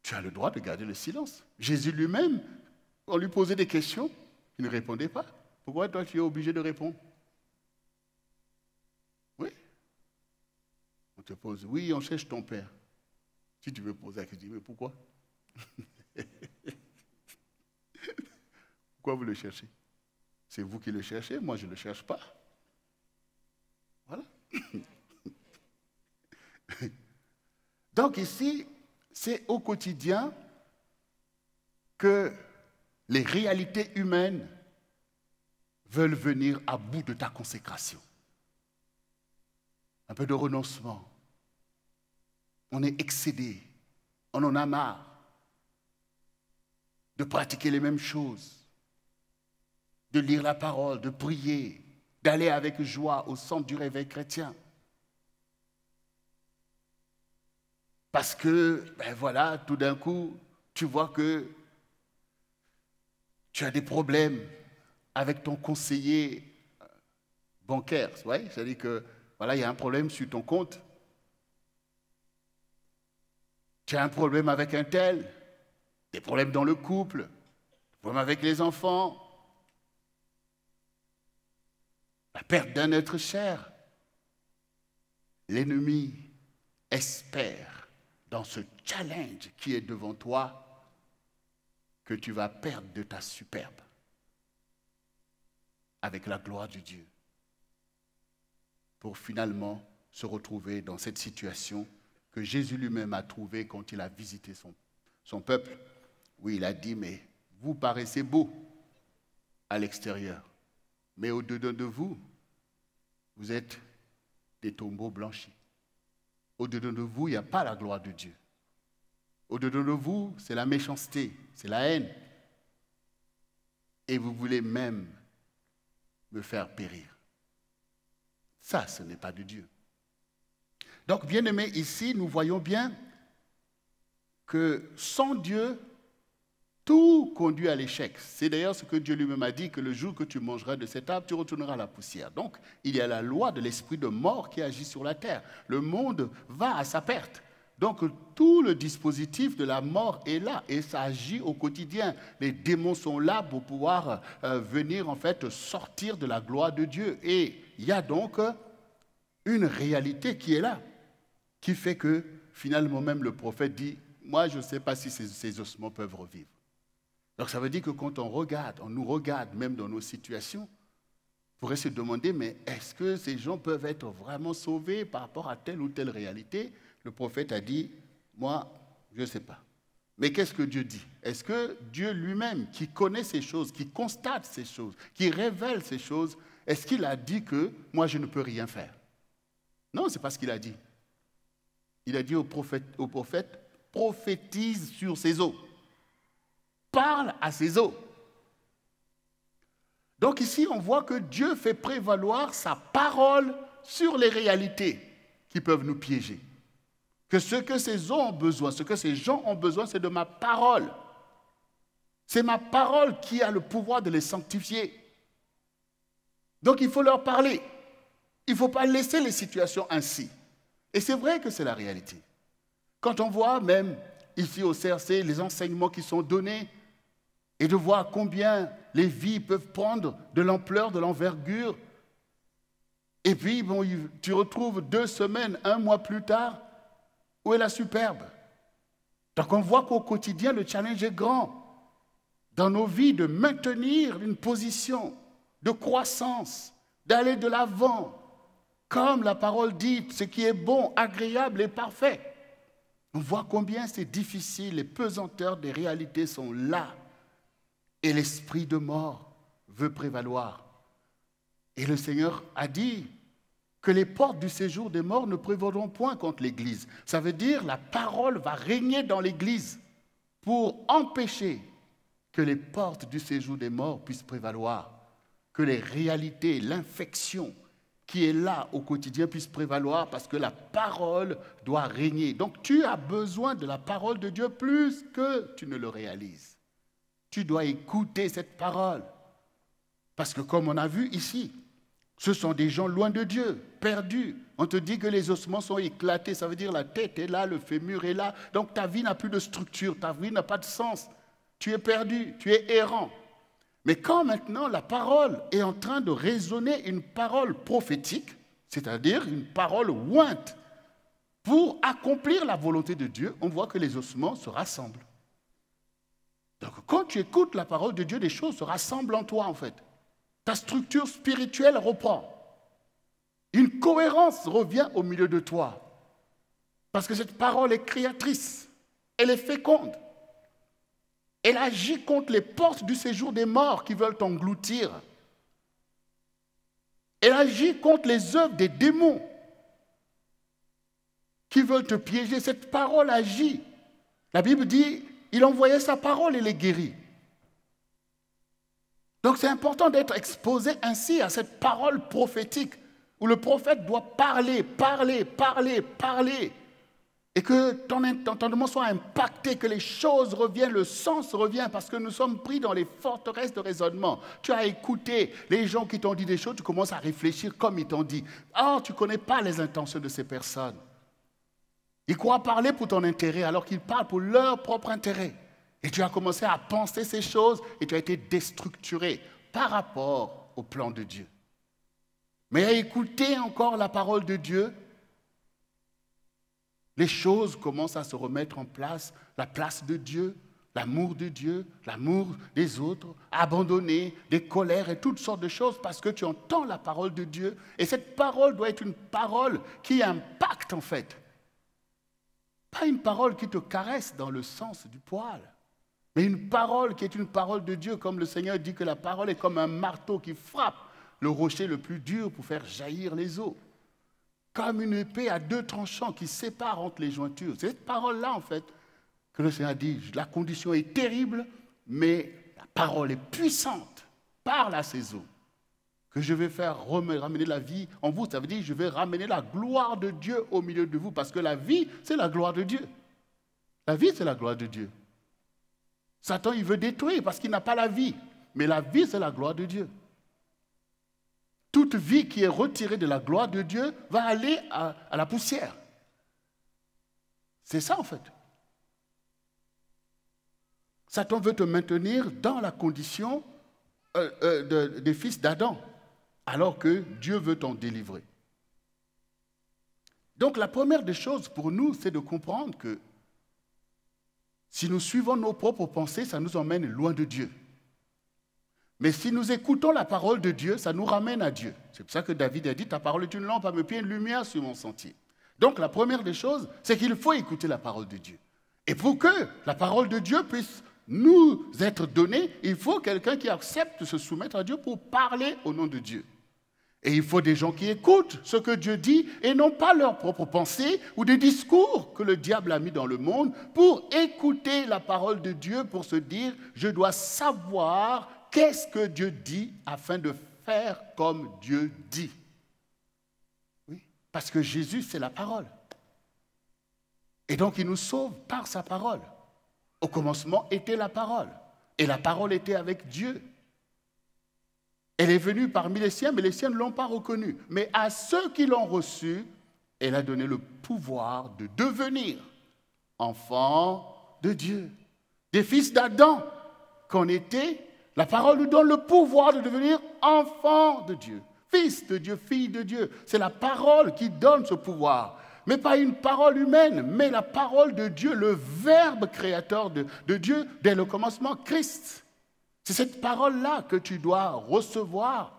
Tu as le droit de garder le silence. Jésus lui-même, on lui posait des questions, il ne répondait pas. Pourquoi toi, tu es obligé de répondre Oui. On te pose, oui, on cherche ton père. Si tu veux poser la question, mais pourquoi Pourquoi vous le cherchez C'est vous qui le cherchez, moi je ne le cherche pas. Voilà. Donc ici, c'est au quotidien que les réalités humaines veulent venir à bout de ta consécration. Un peu de renoncement. On est excédé. On en a marre de pratiquer les mêmes choses, de lire la parole, de prier, d'aller avec joie au centre du réveil chrétien. Parce que, ben voilà, tout d'un coup, tu vois que tu as des problèmes avec ton conseiller euh, bancaire. C'est-à-dire que voilà, il y a un problème sur ton compte. Tu as un problème avec un tel, des problèmes dans le couple, des problèmes avec les enfants, la perte d'un être cher. L'ennemi espère dans ce challenge qui est devant toi que tu vas perdre de ta superbe avec la gloire de Dieu pour finalement se retrouver dans cette situation que Jésus lui-même a trouvée quand il a visité son, son peuple. Oui, il a dit, mais vous paraissez beau à l'extérieur, mais au-dedans de vous, vous êtes des tombeaux blanchis. Au-dedans de vous, il n'y a pas la gloire de Dieu. Au-dedans de vous, c'est la méchanceté, c'est la haine. Et vous voulez même me faire périr. Ça, ce n'est pas de Dieu. Donc, bien aimé, ici, nous voyons bien que sans Dieu, tout conduit à l'échec. C'est d'ailleurs ce que Dieu lui-même a dit, que le jour que tu mangeras de cette arbre, tu retourneras à la poussière. Donc, il y a la loi de l'esprit de mort qui agit sur la terre. Le monde va à sa perte. Donc tout le dispositif de la mort est là et ça agit au quotidien. Les démons sont là pour pouvoir euh, venir en fait sortir de la gloire de Dieu. Et il y a donc une réalité qui est là, qui fait que finalement même le prophète dit, moi je ne sais pas si ces, ces ossements peuvent revivre. Donc ça veut dire que quand on regarde, on nous regarde même dans nos situations, on pourrait se demander, mais est-ce que ces gens peuvent être vraiment sauvés par rapport à telle ou telle réalité le prophète a dit, moi, je ne sais pas. Mais qu'est-ce que Dieu dit Est-ce que Dieu lui-même, qui connaît ces choses, qui constate ces choses, qui révèle ces choses, est-ce qu'il a dit que moi, je ne peux rien faire Non, ce n'est pas ce qu'il a dit. Il a dit au prophète, au prophète prophétise sur ses eaux, parle à ses eaux. Donc ici, on voit que Dieu fait prévaloir sa parole sur les réalités qui peuvent nous piéger que ce que ces eaux ont besoin, ce que ces gens ont besoin, c'est de ma parole. C'est ma parole qui a le pouvoir de les sanctifier. Donc il faut leur parler. Il ne faut pas laisser les situations ainsi. Et c'est vrai que c'est la réalité. Quand on voit même ici au CRC les enseignements qui sont donnés et de voir combien les vies peuvent prendre de l'ampleur, de l'envergure, et puis bon, tu retrouves deux semaines, un mois plus tard, est la superbe Donc on voit qu'au quotidien, le challenge est grand dans nos vies de maintenir une position de croissance, d'aller de l'avant, comme la parole dit, ce qui est bon, agréable et parfait. On voit combien c'est difficile, les pesanteurs des réalités sont là, et l'esprit de mort veut prévaloir. Et le Seigneur a dit, que les portes du séjour des morts ne prévaudront point contre l'Église. Ça veut dire la parole va régner dans l'Église pour empêcher que les portes du séjour des morts puissent prévaloir, que les réalités, l'infection qui est là au quotidien puissent prévaloir parce que la parole doit régner. Donc tu as besoin de la parole de Dieu plus que tu ne le réalises. Tu dois écouter cette parole. Parce que comme on a vu ici, ce sont des gens loin de Dieu perdu. On te dit que les ossements sont éclatés, ça veut dire la tête est là, le fémur est là. Donc ta vie n'a plus de structure, ta vie n'a pas de sens. Tu es perdu, tu es errant. Mais quand maintenant la parole est en train de résonner une parole prophétique, c'est-à-dire une parole ouinte, pour accomplir la volonté de Dieu, on voit que les ossements se rassemblent. Donc quand tu écoutes la parole de Dieu, des choses se rassemblent en toi en fait. Ta structure spirituelle reprend. Une cohérence revient au milieu de toi. Parce que cette parole est créatrice. Elle est féconde. Elle agit contre les portes du séjour des morts qui veulent t'engloutir. Elle agit contre les œuvres des démons qui veulent te piéger. Cette parole agit. La Bible dit, il envoyait sa parole et les guérit. Donc c'est important d'être exposé ainsi à cette parole prophétique où le prophète doit parler, parler, parler, parler, et que ton entendement soit impacté, que les choses reviennent, le sens revient, parce que nous sommes pris dans les forteresses de raisonnement. Tu as écouté les gens qui t'ont dit des choses, tu commences à réfléchir comme ils t'ont dit. Or, tu ne connais pas les intentions de ces personnes. Ils croient parler pour ton intérêt, alors qu'ils parlent pour leur propre intérêt. Et tu as commencé à penser ces choses, et tu as été déstructuré par rapport au plan de Dieu mais à écouter encore la parole de Dieu, les choses commencent à se remettre en place, la place de Dieu, l'amour de Dieu, l'amour des autres, abandonner, des colères et toutes sortes de choses parce que tu entends la parole de Dieu. Et cette parole doit être une parole qui impacte en fait. Pas une parole qui te caresse dans le sens du poil, mais une parole qui est une parole de Dieu, comme le Seigneur dit que la parole est comme un marteau qui frappe le rocher le plus dur pour faire jaillir les eaux. Comme une épée à deux tranchants qui sépare entre les jointures. C'est cette parole-là, en fait, que le Seigneur dit. La condition est terrible, mais la parole est puissante. Parle à ces eaux. Que je vais faire ramener la vie en vous. Ça veut dire, je vais ramener la gloire de Dieu au milieu de vous. Parce que la vie, c'est la gloire de Dieu. La vie, c'est la gloire de Dieu. Satan, il veut détruire parce qu'il n'a pas la vie. Mais la vie, c'est la gloire de Dieu toute vie qui est retirée de la gloire de Dieu va aller à, la poussière. C'est ça en fait. Satan veut te maintenir dans la condition euh, euh, des fils d'Adam, alors que Dieu veut t'en délivrer. Donc la première des choses pour nous, c'est de comprendre que si nous suivons nos propres pensées, ça nous emmène loin de Dieu. Mais si nous écoutons la parole de Dieu, ça nous ramène à Dieu. C'est pour ça que David a dit, ta parole est une lampe à mes pieds, une lumière sur mon sentier. Donc la première des choses, c'est qu'il faut écouter la parole de Dieu. Et pour que la parole de Dieu puisse nous être donnée, il faut quelqu'un qui accepte de se soumettre à Dieu pour parler au nom de Dieu. Et il faut des gens qui écoutent ce que Dieu dit et non pas leurs propres pensées ou des discours que le diable a mis dans le monde pour écouter la parole de Dieu, pour se dire, je dois savoir qu'est-ce que Dieu dit afin de faire comme Dieu dit. Oui, parce que Jésus, c'est la parole. Et donc, il nous sauve par sa parole. Au commencement était la parole. Et la parole était avec Dieu. Elle est venue parmi les siens, mais les siens ne l'ont pas reconnue. Mais à ceux qui l'ont reçue, elle a donné le pouvoir de devenir enfants de Dieu, des fils d'Adam qu'on était la parole nous donne le pouvoir de devenir enfant de Dieu, fils de Dieu, fille de Dieu. C'est la parole qui donne ce pouvoir. Mais pas une parole humaine, mais la parole de Dieu, le Verbe créateur de, Dieu dès le commencement, Christ. C'est cette parole-là que tu dois recevoir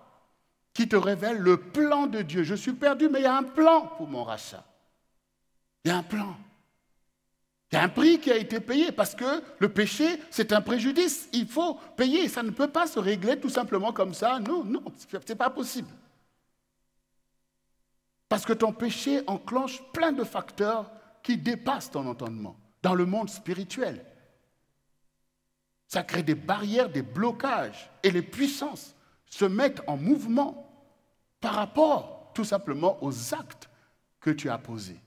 qui te révèle le plan de Dieu. Je suis perdu, mais il y a un plan pour mon rachat. Il y a un plan. Il y a un prix qui a été payé parce que le péché, c'est un préjudice. Il faut payer. Ça ne peut pas se régler tout simplement comme ça. Non, non, ce n'est pas possible. Parce que ton péché enclenche plein de facteurs qui dépassent ton entendement dans le monde spirituel. Ça crée des barrières, des blocages, et les puissances se mettent en mouvement par rapport tout simplement aux actes que tu as posés.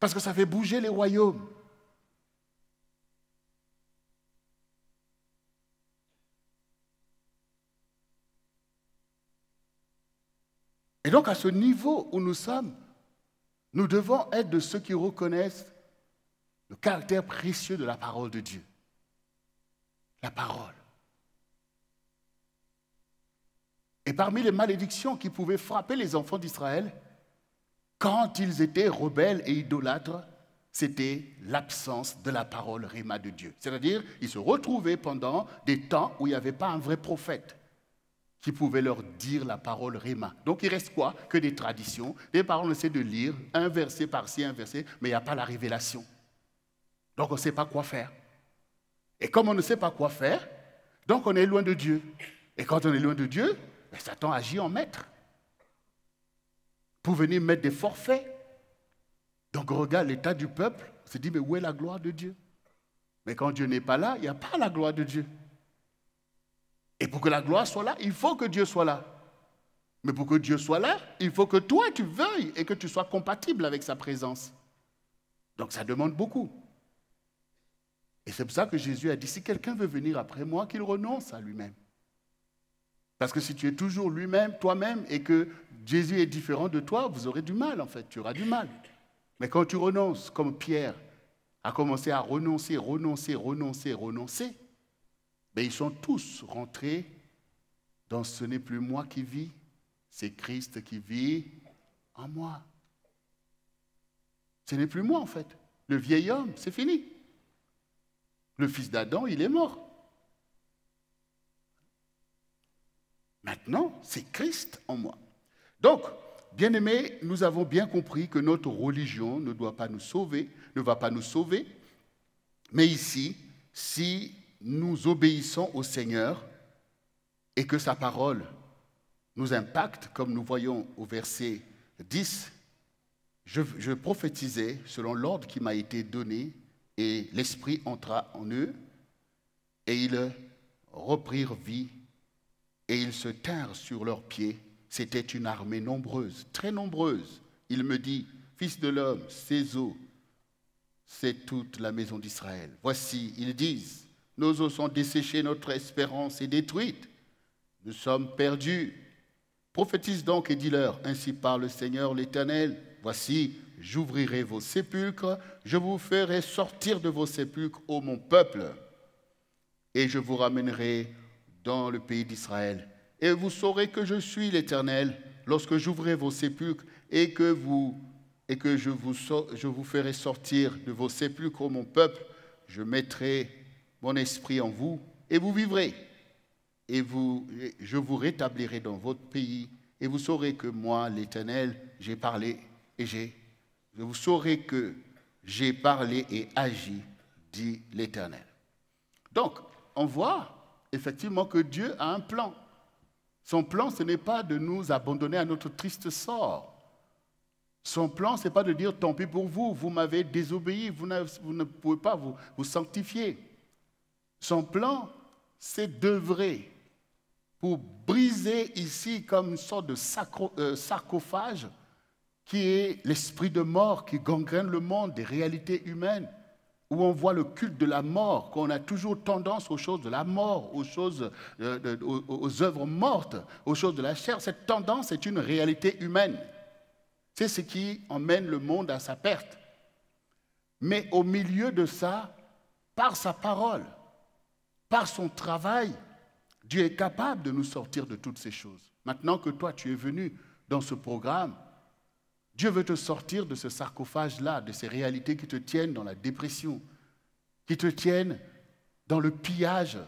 Parce que ça fait bouger les royaumes. Et donc à ce niveau où nous sommes, nous devons être de ceux qui reconnaissent le caractère précieux de la parole de Dieu. La parole. Et parmi les malédictions qui pouvaient frapper les enfants d'Israël, quand ils étaient rebelles et idolâtres, c'était l'absence de la parole Réma de Dieu. C'est-à-dire, ils se retrouvaient pendant des temps où il n'y avait pas un vrai prophète qui pouvait leur dire la parole Réma. Donc il reste quoi Que des traditions. des paroles, on essaie de lire un verset par-ci, un verset, mais il n'y a pas la révélation. Donc on ne sait pas quoi faire. Et comme on ne sait pas quoi faire, donc on est loin de Dieu. Et quand on est loin de Dieu, ben, Satan agit en maître pour venir mettre des forfaits. Donc regarde l'état du peuple, se dit, mais où est la gloire de Dieu Mais quand Dieu n'est pas là, il n'y a pas la gloire de Dieu. Et pour que la gloire soit là, il faut que Dieu soit là. Mais pour que Dieu soit là, il faut que toi, tu veuilles et que tu sois compatible avec sa présence. Donc ça demande beaucoup. Et c'est pour ça que Jésus a dit, si quelqu'un veut venir après moi, qu'il renonce à lui-même. Parce que si tu es toujours lui-même, toi-même, et que Jésus est différent de toi, vous aurez du mal, en fait, tu auras du mal. Mais quand tu renonces, comme Pierre a commencé à renoncer, renoncer, renoncer, renoncer, ben, ils sont tous rentrés dans ce n'est plus moi qui vis, c'est Christ qui vit en moi. Ce n'est plus moi en fait. Le vieil homme, c'est fini. Le fils d'Adam, il est mort. Maintenant, c'est Christ en moi. Donc, bien aimé, nous avons bien compris que notre religion ne doit pas nous sauver, ne va pas nous sauver. Mais ici, si nous obéissons au Seigneur et que sa parole nous impacte, comme nous voyons au verset 10, je, je prophétisais selon l'ordre qui m'a été donné, et l'Esprit entra en eux, et ils reprirent vie et ils se tinrent sur leurs pieds. C'était une armée nombreuse, très nombreuse. Il me dit, Fils de l'homme, ces eaux, c'est toute la maison d'Israël. Voici, ils disent, nos eaux sont desséchées, notre espérance est détruite. Nous sommes perdus. Prophétise donc et dis-leur, ainsi parle le Seigneur l'Éternel. Voici, j'ouvrirai vos sépulcres, je vous ferai sortir de vos sépulcres, ô mon peuple, et je vous ramènerai dans le pays d'Israël. Et vous saurez que je suis l'Éternel lorsque j'ouvrirai vos sépulcres et que, vous, et que je, vous, je vous ferai sortir de vos sépulcres, mon peuple. Je mettrai mon esprit en vous et vous vivrez. Et vous, je vous rétablirai dans votre pays et vous saurez que moi, l'Éternel, j'ai parlé et j'ai. Vous saurez que j'ai parlé et agi, dit l'Éternel. Donc, on voit effectivement que Dieu a un plan. Son plan, ce n'est pas de nous abandonner à notre triste sort. Son plan, ce n'est pas de dire tant pis pour vous, vous m'avez désobéi, vous, ne pouvez pas vous, sanctifier. Son plan, c'est d'œuvrer pour briser ici comme une sorte de euh, sarcophage qui est l'esprit de mort qui gangrène le monde des réalités humaines où on voit le culte de la mort, qu'on a toujours tendance aux choses de la mort, aux choses, euh, aux, œuvres mortes, aux choses de la chair, cette tendance est une réalité humaine. C'est ce qui emmène le monde à sa perte. Mais au milieu de ça, par sa parole, par son travail, Dieu est capable de nous sortir de toutes ces choses. Maintenant que toi, tu es venu dans ce programme, Dieu veut te sortir de ce sarcophage-là, de ces réalités qui te tiennent dans la dépression, qui te tiennent dans le pillage,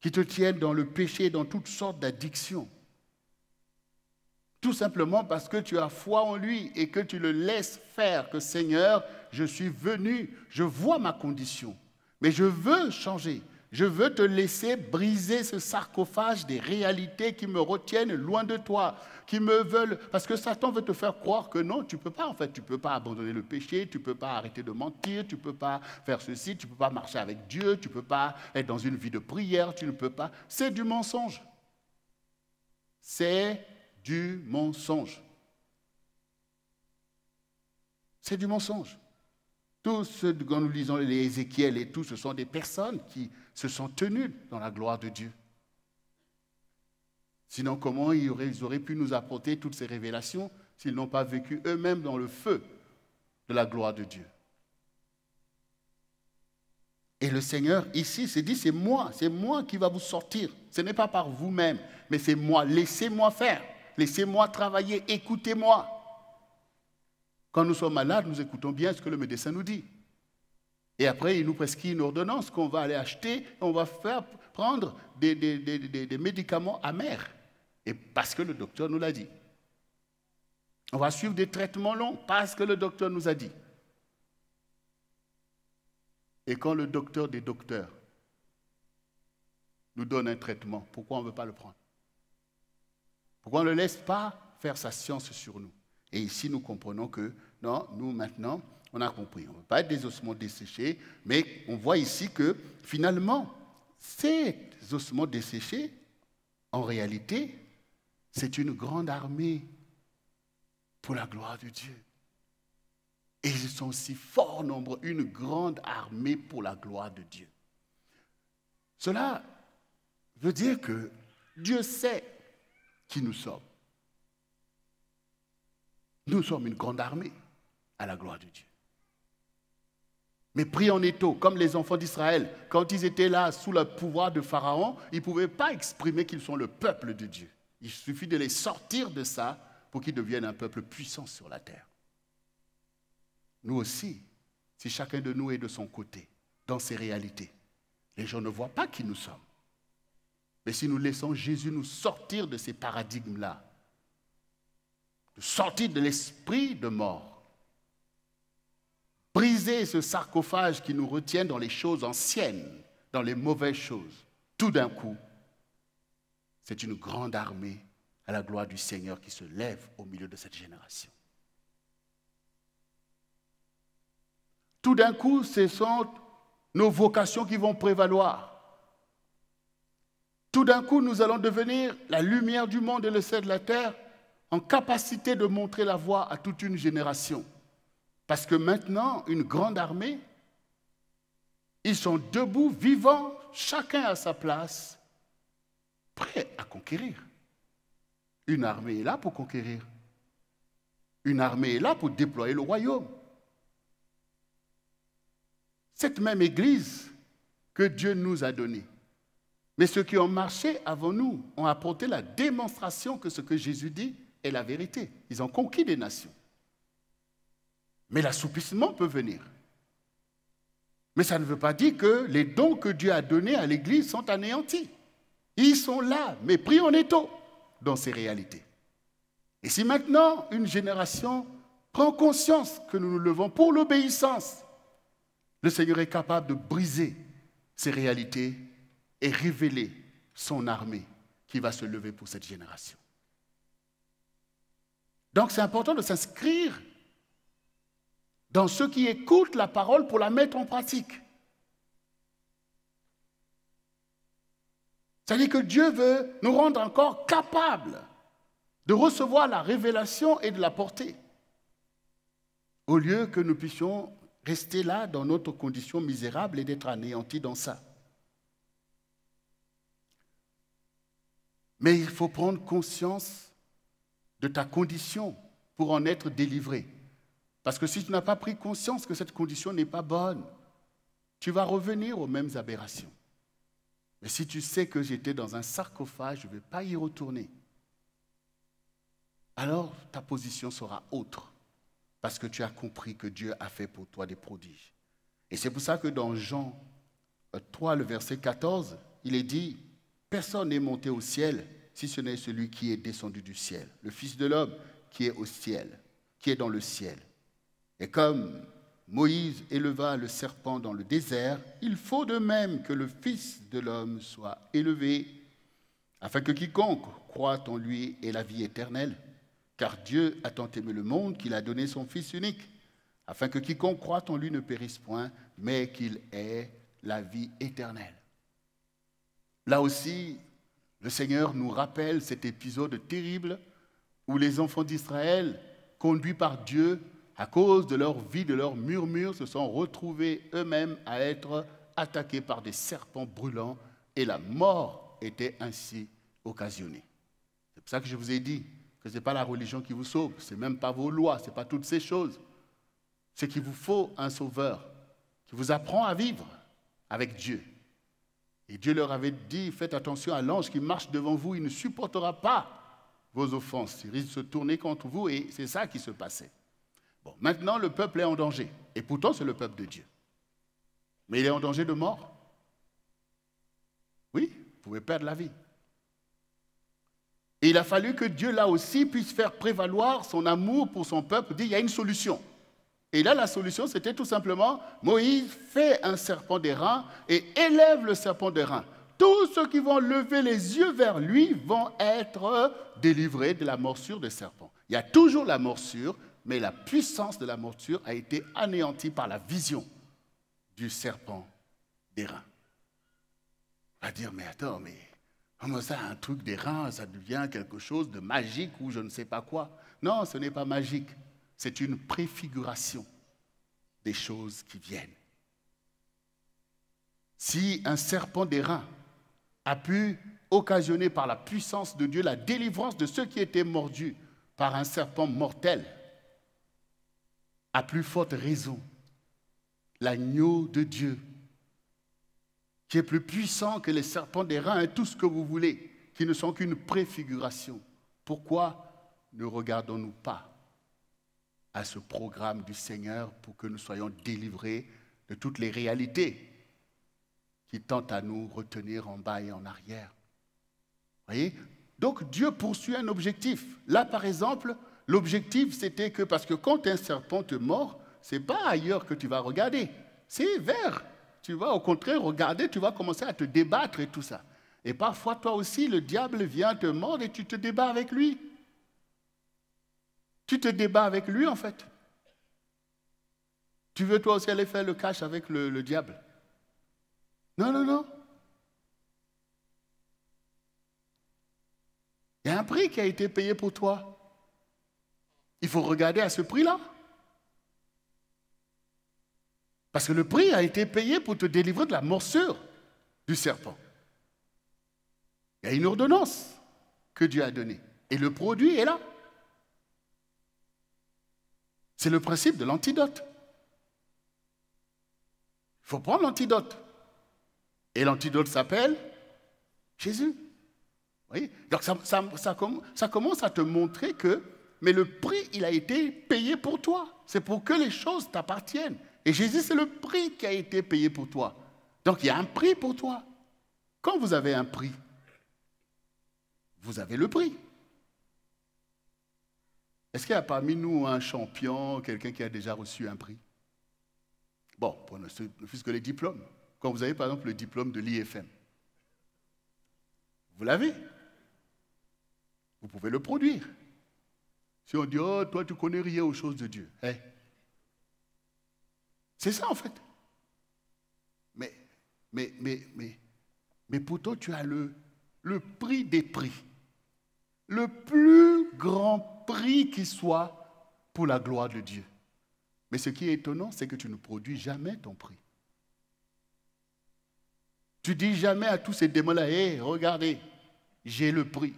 qui te tiennent dans le péché, dans toutes sortes d'addictions. Tout simplement parce que tu as foi en lui et que tu le laisses faire, que Seigneur, je suis venu, je vois ma condition, mais je veux changer. Je veux te laisser briser ce sarcophage des réalités qui me retiennent loin de toi, qui me veulent. Parce que Satan veut te faire croire que non, tu ne peux pas, en fait, tu ne peux pas abandonner le péché, tu ne peux pas arrêter de mentir, tu ne peux pas faire ceci, tu ne peux pas marcher avec Dieu, tu ne peux pas être dans une vie de prière, tu ne peux pas. C'est du mensonge. C'est du mensonge. C'est du mensonge. Tous ceux que nous lisons les Ézéchiel et tout, ce sont des personnes qui se sont tenus dans la gloire de Dieu. Sinon, comment ils auraient, pu nous apporter toutes ces révélations s'ils n'ont pas vécu eux-mêmes dans le feu de la gloire de Dieu Et le Seigneur, ici, s'est dit, c'est moi, c'est moi qui va vous sortir. Ce n'est pas par vous-même, mais c'est moi. Laissez-moi faire, laissez-moi travailler, écoutez-moi. Quand nous sommes malades, nous écoutons bien ce que le médecin nous dit. Et après, il nous prescrit une ordonnance qu'on va aller acheter, on va faire prendre des, médicaments amers. Et parce que le docteur nous l'a dit. On va suivre des traitements longs parce que le docteur nous a dit. Et quand le docteur des docteurs nous donne un traitement, pourquoi on ne veut pas le prendre Pourquoi on ne le laisse pas faire sa science sur nous Et ici, nous comprenons que, non, nous maintenant, on a compris. On ne veut pas être des ossements desséchés, mais on voit ici que finalement, ces ossements desséchés, en réalité, c'est une grande armée pour la gloire de Dieu. Et ils sont si fort nombreux, une grande armée pour la gloire de Dieu. Cela veut dire que Dieu sait qui nous sommes. Nous sommes une grande armée à la gloire de Dieu mais pris en étau, comme les enfants d'Israël. Quand ils étaient là sous le pouvoir de Pharaon, ils ne pouvaient pas exprimer qu'ils sont le peuple de Dieu. Il suffit de les sortir de ça pour qu'ils deviennent un peuple puissant sur la terre. Nous aussi, si chacun de nous est de son côté, dans ses réalités, les gens ne voient pas qui nous sommes. Mais si nous laissons Jésus nous sortir de ces paradigmes-là, de sortir de l'esprit de mort, Briser ce sarcophage qui nous retient dans les choses anciennes, dans les mauvaises choses. Tout d'un coup, c'est une grande armée à la gloire du Seigneur qui se lève au milieu de cette génération. Tout d'un coup, ce sont nos vocations qui vont prévaloir. Tout d'un coup, nous allons devenir la lumière du monde et le ciel de la terre en capacité de montrer la voie à toute une génération. Parce que maintenant, une grande armée, ils sont debout, vivants, chacun à sa place, prêts à conquérir. Une armée est là pour conquérir. Une armée est là pour déployer le royaume. Cette même Église que Dieu nous a donnée. Mais ceux qui ont marché avant nous ont apporté la démonstration que ce que Jésus dit est la vérité. Ils ont conquis des nations. Mais l'assoupissement peut venir. Mais ça ne veut pas dire que les dons que Dieu a donnés à l'Église sont anéantis. Ils sont là, mais pris en étau dans ces réalités. Et si maintenant une génération prend conscience que nous nous levons pour l'obéissance, le Seigneur est capable de briser ces réalités et révéler son armée qui va se lever pour cette génération. Donc c'est important de s'inscrire dans ceux qui écoutent la parole pour la mettre en pratique. C'est-à-dire que Dieu veut nous rendre encore capables de recevoir la révélation et de la porter, au lieu que nous puissions rester là dans notre condition misérable et d'être anéantis dans ça. Mais il faut prendre conscience de ta condition pour en être délivré. Parce que si tu n'as pas pris conscience que cette condition n'est pas bonne, tu vas revenir aux mêmes aberrations. Mais si tu sais que j'étais dans un sarcophage, je ne vais pas y retourner, alors ta position sera autre, parce que tu as compris que Dieu a fait pour toi des prodiges. Et c'est pour ça que dans Jean 3, euh, le verset 14, il est dit, personne n'est monté au ciel si ce n'est celui qui est descendu du ciel, le Fils de l'homme qui est au ciel, qui est dans le ciel. Et comme Moïse éleva le serpent dans le désert, il faut de même que le Fils de l'homme soit élevé, afin que quiconque croit en lui ait la vie éternelle. Car Dieu a tant aimé le monde qu'il a donné son Fils unique, afin que quiconque croit en lui ne périsse point, mais qu'il ait la vie éternelle. Là aussi, le Seigneur nous rappelle cet épisode terrible où les enfants d'Israël, conduits par Dieu, à cause de leur vie, de leur murmure, se sont retrouvés eux-mêmes à être attaqués par des serpents brûlants et la mort était ainsi occasionnée. C'est pour ça que je vous ai dit que ce n'est pas la religion qui vous sauve, ce n'est même pas vos lois, ce n'est pas toutes ces choses. C'est qu'il vous faut un sauveur qui vous apprend à vivre avec Dieu. Et Dieu leur avait dit, faites attention à l'ange qui marche devant vous, il ne supportera pas vos offenses, il risque de se tourner contre vous, et c'est ça qui se passait. Bon, maintenant, le peuple est en danger. Et pourtant, c'est le peuple de Dieu. Mais il est en danger de mort. Oui, vous pouvez perdre la vie. Et il a fallu que Dieu, là aussi, puisse faire prévaloir son amour pour son peuple, dit, il y a une solution. Et là, la solution, c'était tout simplement, Moïse fait un serpent reins et élève le serpent reins. Tous ceux qui vont lever les yeux vers lui vont être délivrés de la morsure des serpents. Il y a toujours la morsure, mais la puissance de la morture a été anéantie par la vision du serpent d'airain. On va dire, mais attends, mais comment ça, un truc reins, ça devient quelque chose de magique ou je ne sais pas quoi Non, ce n'est pas magique, c'est une préfiguration des choses qui viennent. Si un serpent d'airain a pu occasionner par la puissance de Dieu la délivrance de ceux qui étaient mordus par un serpent mortel, la plus forte raison, l'agneau de Dieu, qui est plus puissant que les serpents des reins et tout ce que vous voulez, qui ne sont qu'une préfiguration. Pourquoi ne regardons-nous pas à ce programme du Seigneur pour que nous soyons délivrés de toutes les réalités qui tentent à nous retenir en bas et en arrière. Voyez Donc Dieu poursuit un objectif. Là, par exemple, L'objectif, c'était que, parce que quand un serpent te mord, c'est pas ailleurs que tu vas regarder, c'est vers. Tu vas au contraire regarder, tu vas commencer à te débattre et tout ça. Et parfois, toi aussi, le diable vient te mordre et tu te débats avec lui. Tu te débats avec lui, en fait. Tu veux toi aussi aller faire le cash avec le diable Non, non, non. Il y a un prix qui a été payé pour toi. Il faut regarder à ce prix-là. Parce que le prix a été payé pour te délivrer de la morsure du serpent. Il y a une ordonnance que Dieu a donnée. Et le produit est là. C'est le principe de l'antidote. Il faut prendre l'antidote. Et l'antidote s'appelle Jésus. Donc ça commence à te montrer que mais le prix, il a été payé pour toi. C'est pour que les choses t'appartiennent. Et Jésus, c'est le prix qui a été payé pour toi. Donc il y a un prix pour toi. Quand vous avez un prix, vous avez le prix. Est-ce qu'il y a parmi nous un champion, quelqu'un qui a déjà reçu un prix Bon, pour ne plus que les diplômes. Quand vous avez par exemple le diplôme de l'IFM, vous l'avez. Vous pouvez le produire. Si on dit, oh, toi, tu connais rien aux choses de Dieu. Hein? C'est ça, en fait. Mais, mais, mais, mais, mais pourtant, tu as le, le prix des prix. Le plus grand prix qui soit pour la gloire de Dieu. Mais ce qui est étonnant, c'est que tu ne produis jamais ton prix. Tu dis jamais à tous ces démons-là, hé, regardez, j'ai le prix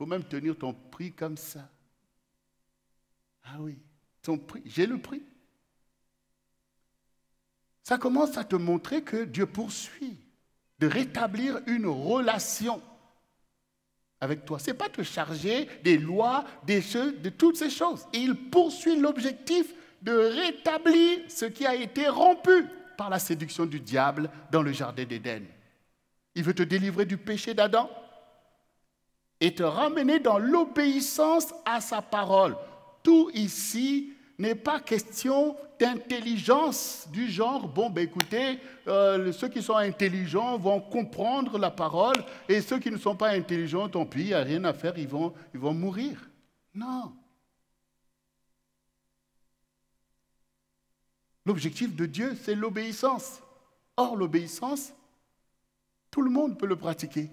faut même tenir ton prix comme ça. Ah oui, ton prix, j'ai le prix. Ça commence à te montrer que Dieu poursuit de rétablir une relation avec toi. Ce n'est pas te charger des lois, des choses, de toutes ces choses. il poursuit l'objectif de rétablir ce qui a été rompu par la séduction du diable dans le jardin d'Éden. Il veut te délivrer du péché d'Adam, et te ramener dans l'obéissance à sa parole. Tout ici n'est pas question d'intelligence du genre, bon, ben écoutez, euh, ceux qui sont intelligents vont comprendre la parole et ceux qui ne sont pas intelligents, tant pis, il n'y a rien à faire, ils vont, ils vont mourir. Non. L'objectif de Dieu, c'est l'obéissance. Or, l'obéissance, tout le monde peut le pratiquer.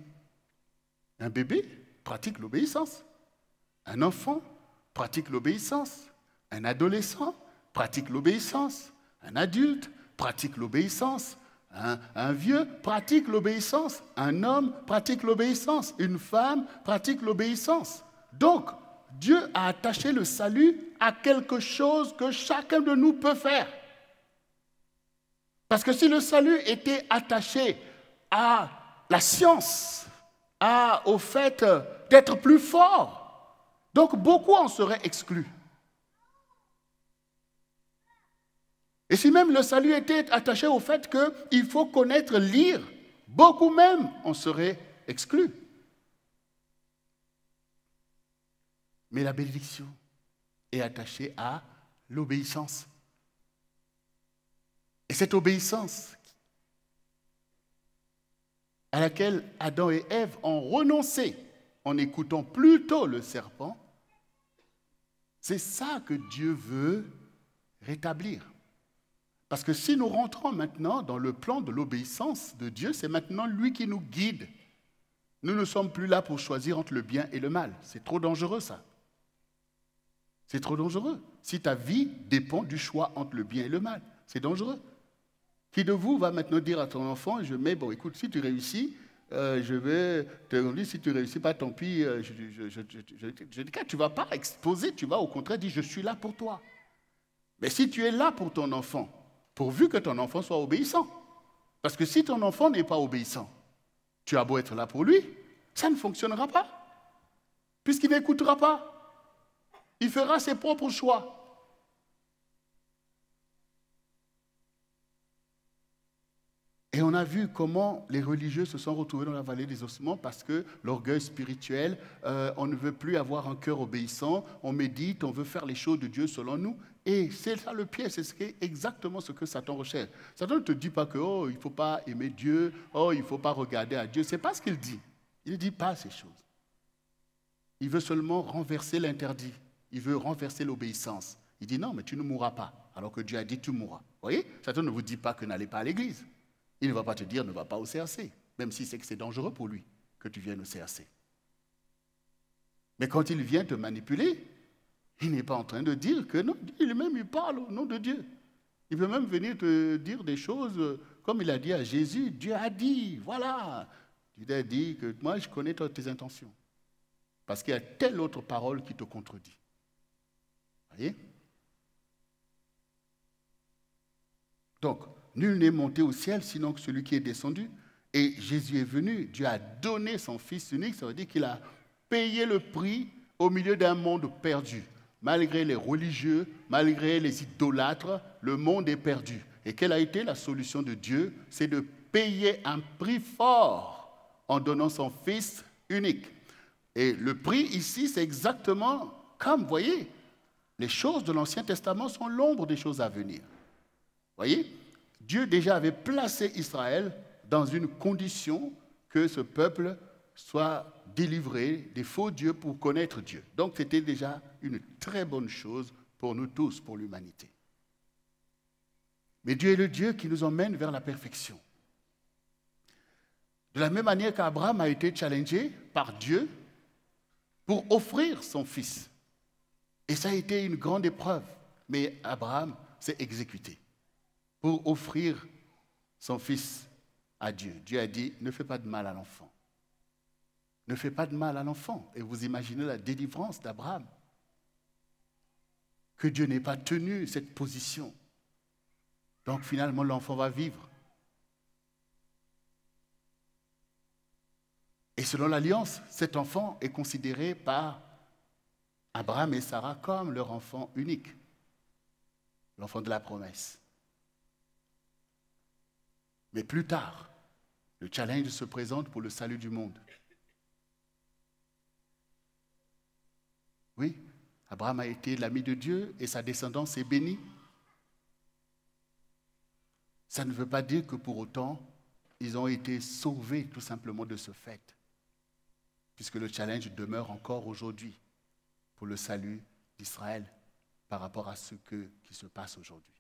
Un bébé, pratique l'obéissance. Un enfant pratique l'obéissance. Un adolescent pratique l'obéissance. Un adulte pratique l'obéissance. Un, vieux pratique l'obéissance. Un homme pratique l'obéissance. Une femme pratique l'obéissance. Donc, Dieu a attaché le salut à quelque chose que chacun de nous peut faire. Parce que si le salut était attaché à la science, à, au fait d'être plus fort. Donc beaucoup en seraient exclus. Et si même le salut était attaché au fait qu'il faut connaître lire, beaucoup même en seraient exclus. Mais la bénédiction est attachée à l'obéissance. Et cette obéissance à laquelle Adam et Ève ont renoncé en écoutant plutôt le serpent, c'est ça que Dieu veut rétablir. Parce que si nous rentrons maintenant dans le plan de l'obéissance de Dieu, c'est maintenant lui qui nous guide. Nous ne sommes plus là pour choisir entre le bien et le mal. C'est trop dangereux ça. C'est trop dangereux. Si ta vie dépend du choix entre le bien et le mal, c'est dangereux. Qui de vous va maintenant dire à ton enfant, je mets, bon écoute, si tu réussis, euh, je vais te dire, si tu ne réussis pas, tant pis. Euh, je, je, je, tu vas pas exposer, tu vas au contraire dire, je suis là pour toi. Mais si tu es là pour ton enfant, pourvu que ton enfant soit obéissant. Parce que si ton enfant n'est pas obéissant, tu as beau être là pour lui, ça ne fonctionnera pas. Puisqu'il n'écoutera pas. Il fera ses propres choix. Et on a vu comment les religieux se sont retrouvés dans la vallée des ossements parce que l'orgueil spirituel, euh, on ne veut plus avoir un cœur obéissant, on médite, on veut faire les choses de Dieu selon nous. Et c'est ça le piège, c'est exactement ce que Satan recherche. Satan ne te dit pas que oh, il ne faut pas aimer Dieu, oh, il ne faut pas regarder à Dieu. Ce n'est pas ce qu'il dit. Il ne dit pas ces choses. Il veut seulement renverser l'interdit. Il veut renverser l'obéissance. Il dit non, mais tu ne mourras pas, alors que Dieu a dit tu mourras. Vous voyez, Satan ne vous dit pas que n'allez pas à l'église. Il ne va pas te dire ne va pas au CRC, même si c'est que c'est dangereux pour lui que tu viennes au CRC. Mais quand il vient te manipuler, il n'est pas en train de dire que non, Il même il parle au nom de Dieu. Il peut même venir te dire des choses euh, comme il a dit à Jésus, Dieu a dit, voilà. Tu a dit que moi je connais tes intentions. Parce qu'il y a telle autre parole qui te contredit. Voyez Donc, Nul n'est monté au ciel sinon que celui qui est descendu. Et Jésus est venu, Dieu a donné son Fils unique, ça veut dire qu'il a payé le prix au milieu d'un monde perdu. Malgré les religieux, malgré les idolâtres, le monde est perdu. Et quelle a été la solution de Dieu C'est de payer un prix fort en donnant son Fils unique. Et le prix ici, c'est exactement comme, vous voyez, les choses de l'Ancien Testament sont l'ombre des choses à venir. voyez Dieu déjà avait placé Israël dans une condition que ce peuple soit délivré des faux dieux pour connaître Dieu. Donc c'était déjà une très bonne chose pour nous tous, pour l'humanité. Mais Dieu est le Dieu qui nous emmène vers la perfection. De la même manière qu'Abraham a été challengé par Dieu pour offrir son fils. Et ça a été une grande épreuve. Mais Abraham s'est exécuté offrir son fils à Dieu. Dieu a dit, ne fais pas de mal à l'enfant. Ne fais pas de mal à l'enfant. Et vous imaginez la délivrance d'Abraham. Que Dieu n'ait pas tenu cette position. Donc finalement, l'enfant va vivre. Et selon l'alliance, cet enfant est considéré par Abraham et Sarah comme leur enfant unique, l'enfant de la promesse. Mais plus tard, le challenge se présente pour le salut du monde. Oui, Abraham a été l'ami de Dieu et sa descendance est bénie. Ça ne veut pas dire que pour autant, ils ont été sauvés tout simplement de ce fait, puisque le challenge demeure encore aujourd'hui pour le salut d'Israël par rapport à ce qui se passe aujourd'hui.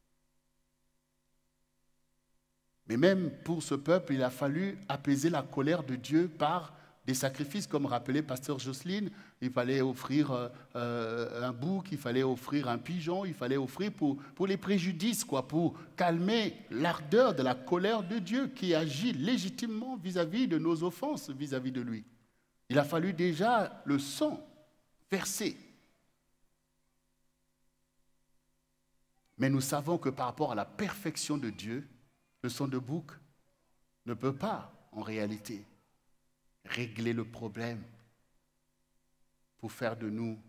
Mais même pour ce peuple, il a fallu apaiser la colère de Dieu par des sacrifices, comme rappelait Pasteur Jocelyne. Il fallait offrir euh, euh, un bouc, il fallait offrir un pigeon, il fallait offrir pour, les préjudices, quoi, pour calmer l'ardeur de la colère de Dieu qui agit légitimement vis-à-vis de nos offenses, vis-à-vis -vis de lui. Il a fallu déjà le sang versé. Mais nous savons que par rapport à la perfection de Dieu, le son de bouc ne peut pas, en réalité, régler le problème pour faire de nous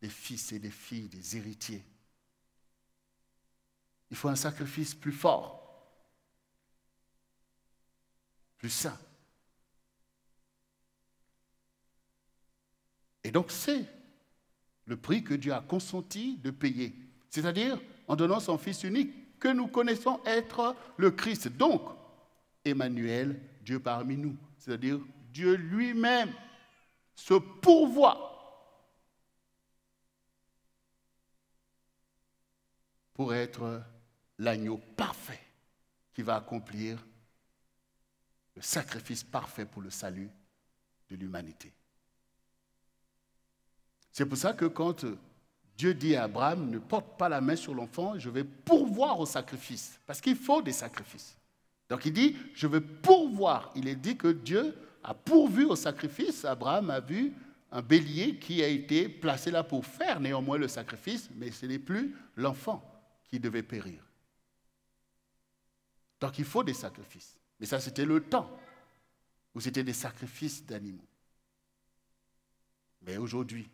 des fils et des filles, des héritiers. Il faut un sacrifice plus fort, plus saint. Et donc c'est le prix que Dieu a consenti de payer, c'est-à-dire en donnant son Fils unique que nous connaissons être le Christ. Donc, Emmanuel, Dieu parmi nous, c'est-à-dire Dieu lui-même se pourvoit pour être l'agneau parfait qui va accomplir le sacrifice parfait pour le salut de l'humanité. C'est pour ça que quand Dieu dit à Abraham, ne porte pas la main sur l'enfant, je vais pourvoir au sacrifice, parce qu'il faut des sacrifices. Donc il dit, je vais pourvoir. Il est dit que Dieu a pourvu au sacrifice. Abraham a vu un bélier qui a été placé là pour faire néanmoins le sacrifice, mais ce n'est plus l'enfant qui devait périr. Donc il faut des sacrifices. Mais ça, c'était le temps où c'était des sacrifices d'animaux. Mais aujourd'hui,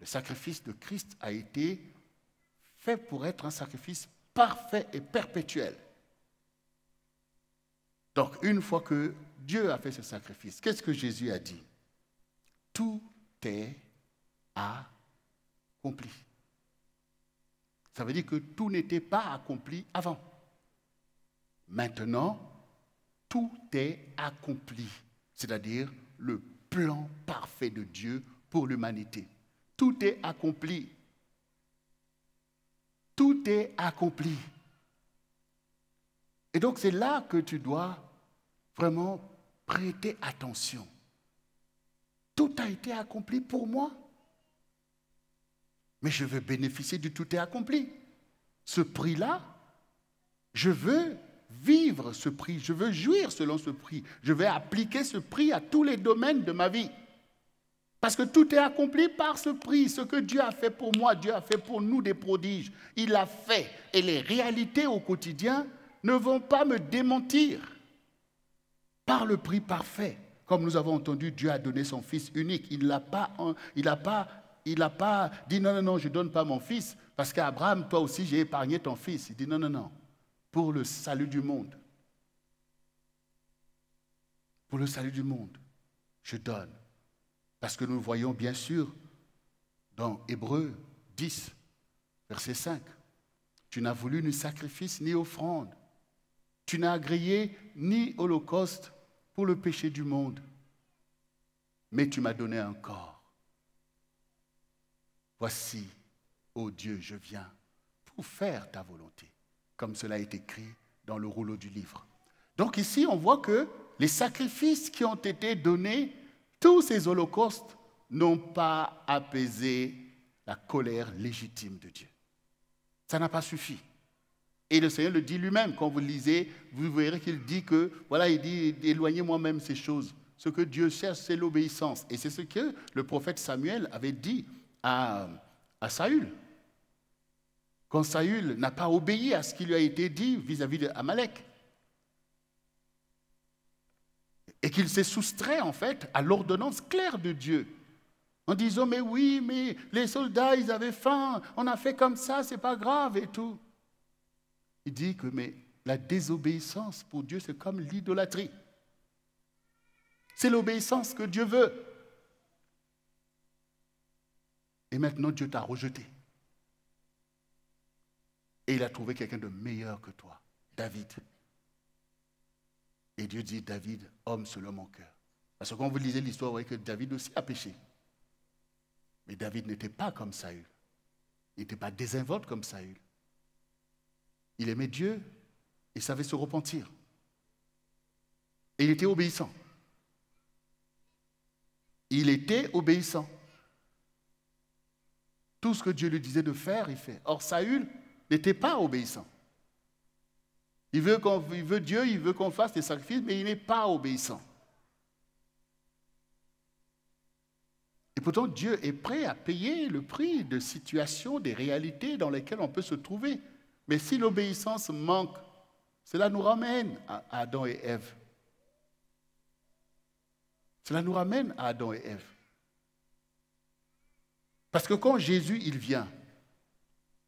le sacrifice de Christ a été fait pour être un sacrifice parfait et perpétuel. Donc une fois que Dieu a fait ce sacrifice, qu'est-ce que Jésus a dit Tout est accompli. Ça veut dire que tout n'était pas accompli avant. Maintenant, tout est accompli, c'est-à-dire le plan parfait de Dieu pour l'humanité tout est accompli. Tout est accompli. Et donc c'est là que tu dois vraiment prêter attention. Tout a été accompli pour moi. Mais je veux bénéficier du tout est accompli. Ce prix-là, je veux vivre ce prix, je veux jouir selon ce prix, je vais appliquer ce prix à tous les domaines de ma vie. Parce que tout est accompli par ce prix. Ce que Dieu a fait pour moi, Dieu a fait pour nous des prodiges. Il a fait. Et les réalités au quotidien ne vont pas me démentir. Par le prix parfait, comme nous avons entendu, Dieu a donné son Fils unique. Il n'a pas, pas, pas dit non, non, non, je ne donne pas mon Fils. Parce qu'Abraham, toi aussi, j'ai épargné ton Fils. Il dit non, non, non. Pour le salut du monde. Pour le salut du monde, je donne parce que nous voyons bien sûr dans Hébreu 10, verset 5, tu n'as voulu ni sacrifice ni offrande. Tu n'as agréé ni holocauste pour le péché du monde. Mais tu m'as donné un corps. Voici, ô Dieu, je viens pour faire ta volonté, comme cela est écrit dans le rouleau du livre. Donc ici, on voit que les sacrifices qui ont été donnés tous ces holocaustes n'ont pas apaisé la colère légitime de Dieu. Ça n'a pas suffi. Et le Seigneur le dit lui-même. Quand vous lisez, vous verrez qu'il dit que, voilà, il dit, éloignez-moi même ces choses. Ce que Dieu cherche, c'est l'obéissance. Et c'est ce que le prophète Samuel avait dit à, à Saül. Quand Saül n'a pas obéi à ce qui lui a été dit vis-à-vis Amalek et qu'il s'est soustrait en fait à l'ordonnance claire de Dieu. En disant, mais oui, mais les soldats, ils avaient faim, on a fait comme ça, c'est pas grave et tout. Il dit que mais la désobéissance pour Dieu, c'est comme l'idolâtrie. C'est l'obéissance que Dieu veut. Et maintenant, Dieu t'a rejeté. Et il a trouvé quelqu'un de meilleur que toi, David. Et Dieu dit, David, homme selon mon cœur. Parce que quand vous lisez l'histoire, vous voyez que David aussi a péché. Mais David n'était pas comme Saül. Il n'était pas désinvolte comme Saül. Il aimait Dieu et savait se repentir. Et il était obéissant. Il était obéissant. Tout ce que Dieu lui disait de faire, il fait. Or, Saül n'était pas obéissant. Il veut, veut Dieu, il veut qu'on fasse des sacrifices, mais il n'est pas obéissant. Et pourtant, Dieu est prêt à payer le prix de situations, des réalités dans lesquelles on peut se trouver. Mais si l'obéissance manque, cela nous ramène à Adam et Ève. Cela nous ramène à Adam et Ève. Parce que quand Jésus, il vient,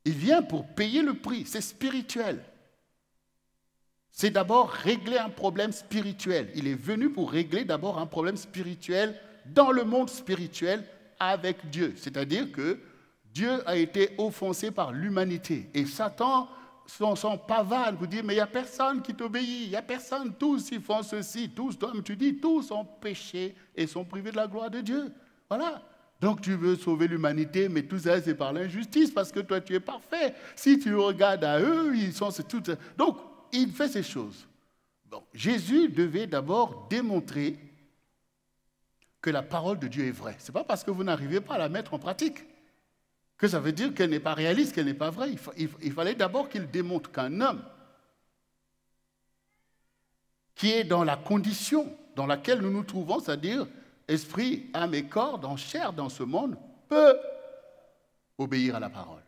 il vient pour payer le prix, c'est spirituel c'est d'abord régler un problème spirituel. Il est venu pour régler d'abord un problème spirituel dans le monde spirituel avec Dieu. C'est-à-dire que Dieu a été offensé par l'humanité. Et Satan son, son pavane vous dire, mais il n'y a personne qui t'obéit, il n'y a personne, tous ils font ceci, tous, comme tu dis, tous ont péché et sont privés de la gloire de Dieu. Voilà. Donc tu veux sauver l'humanité, mais tout ça c'est par l'injustice, parce que toi tu es parfait. Si tu regardes à eux, ils sont... tous... » Donc il fait ces choses. Jésus devait d'abord démontrer que la parole de Dieu est vraie. Ce n'est pas parce que vous n'arrivez pas à la mettre en pratique que ça veut dire qu'elle n'est pas réaliste, qu'elle n'est pas vraie. Il, fallait d'abord qu'il démontre qu'un homme qui est dans la condition dans laquelle nous nous trouvons, c'est-à-dire esprit, âme et corps, dans chair, dans ce monde, peut obéir à la parole.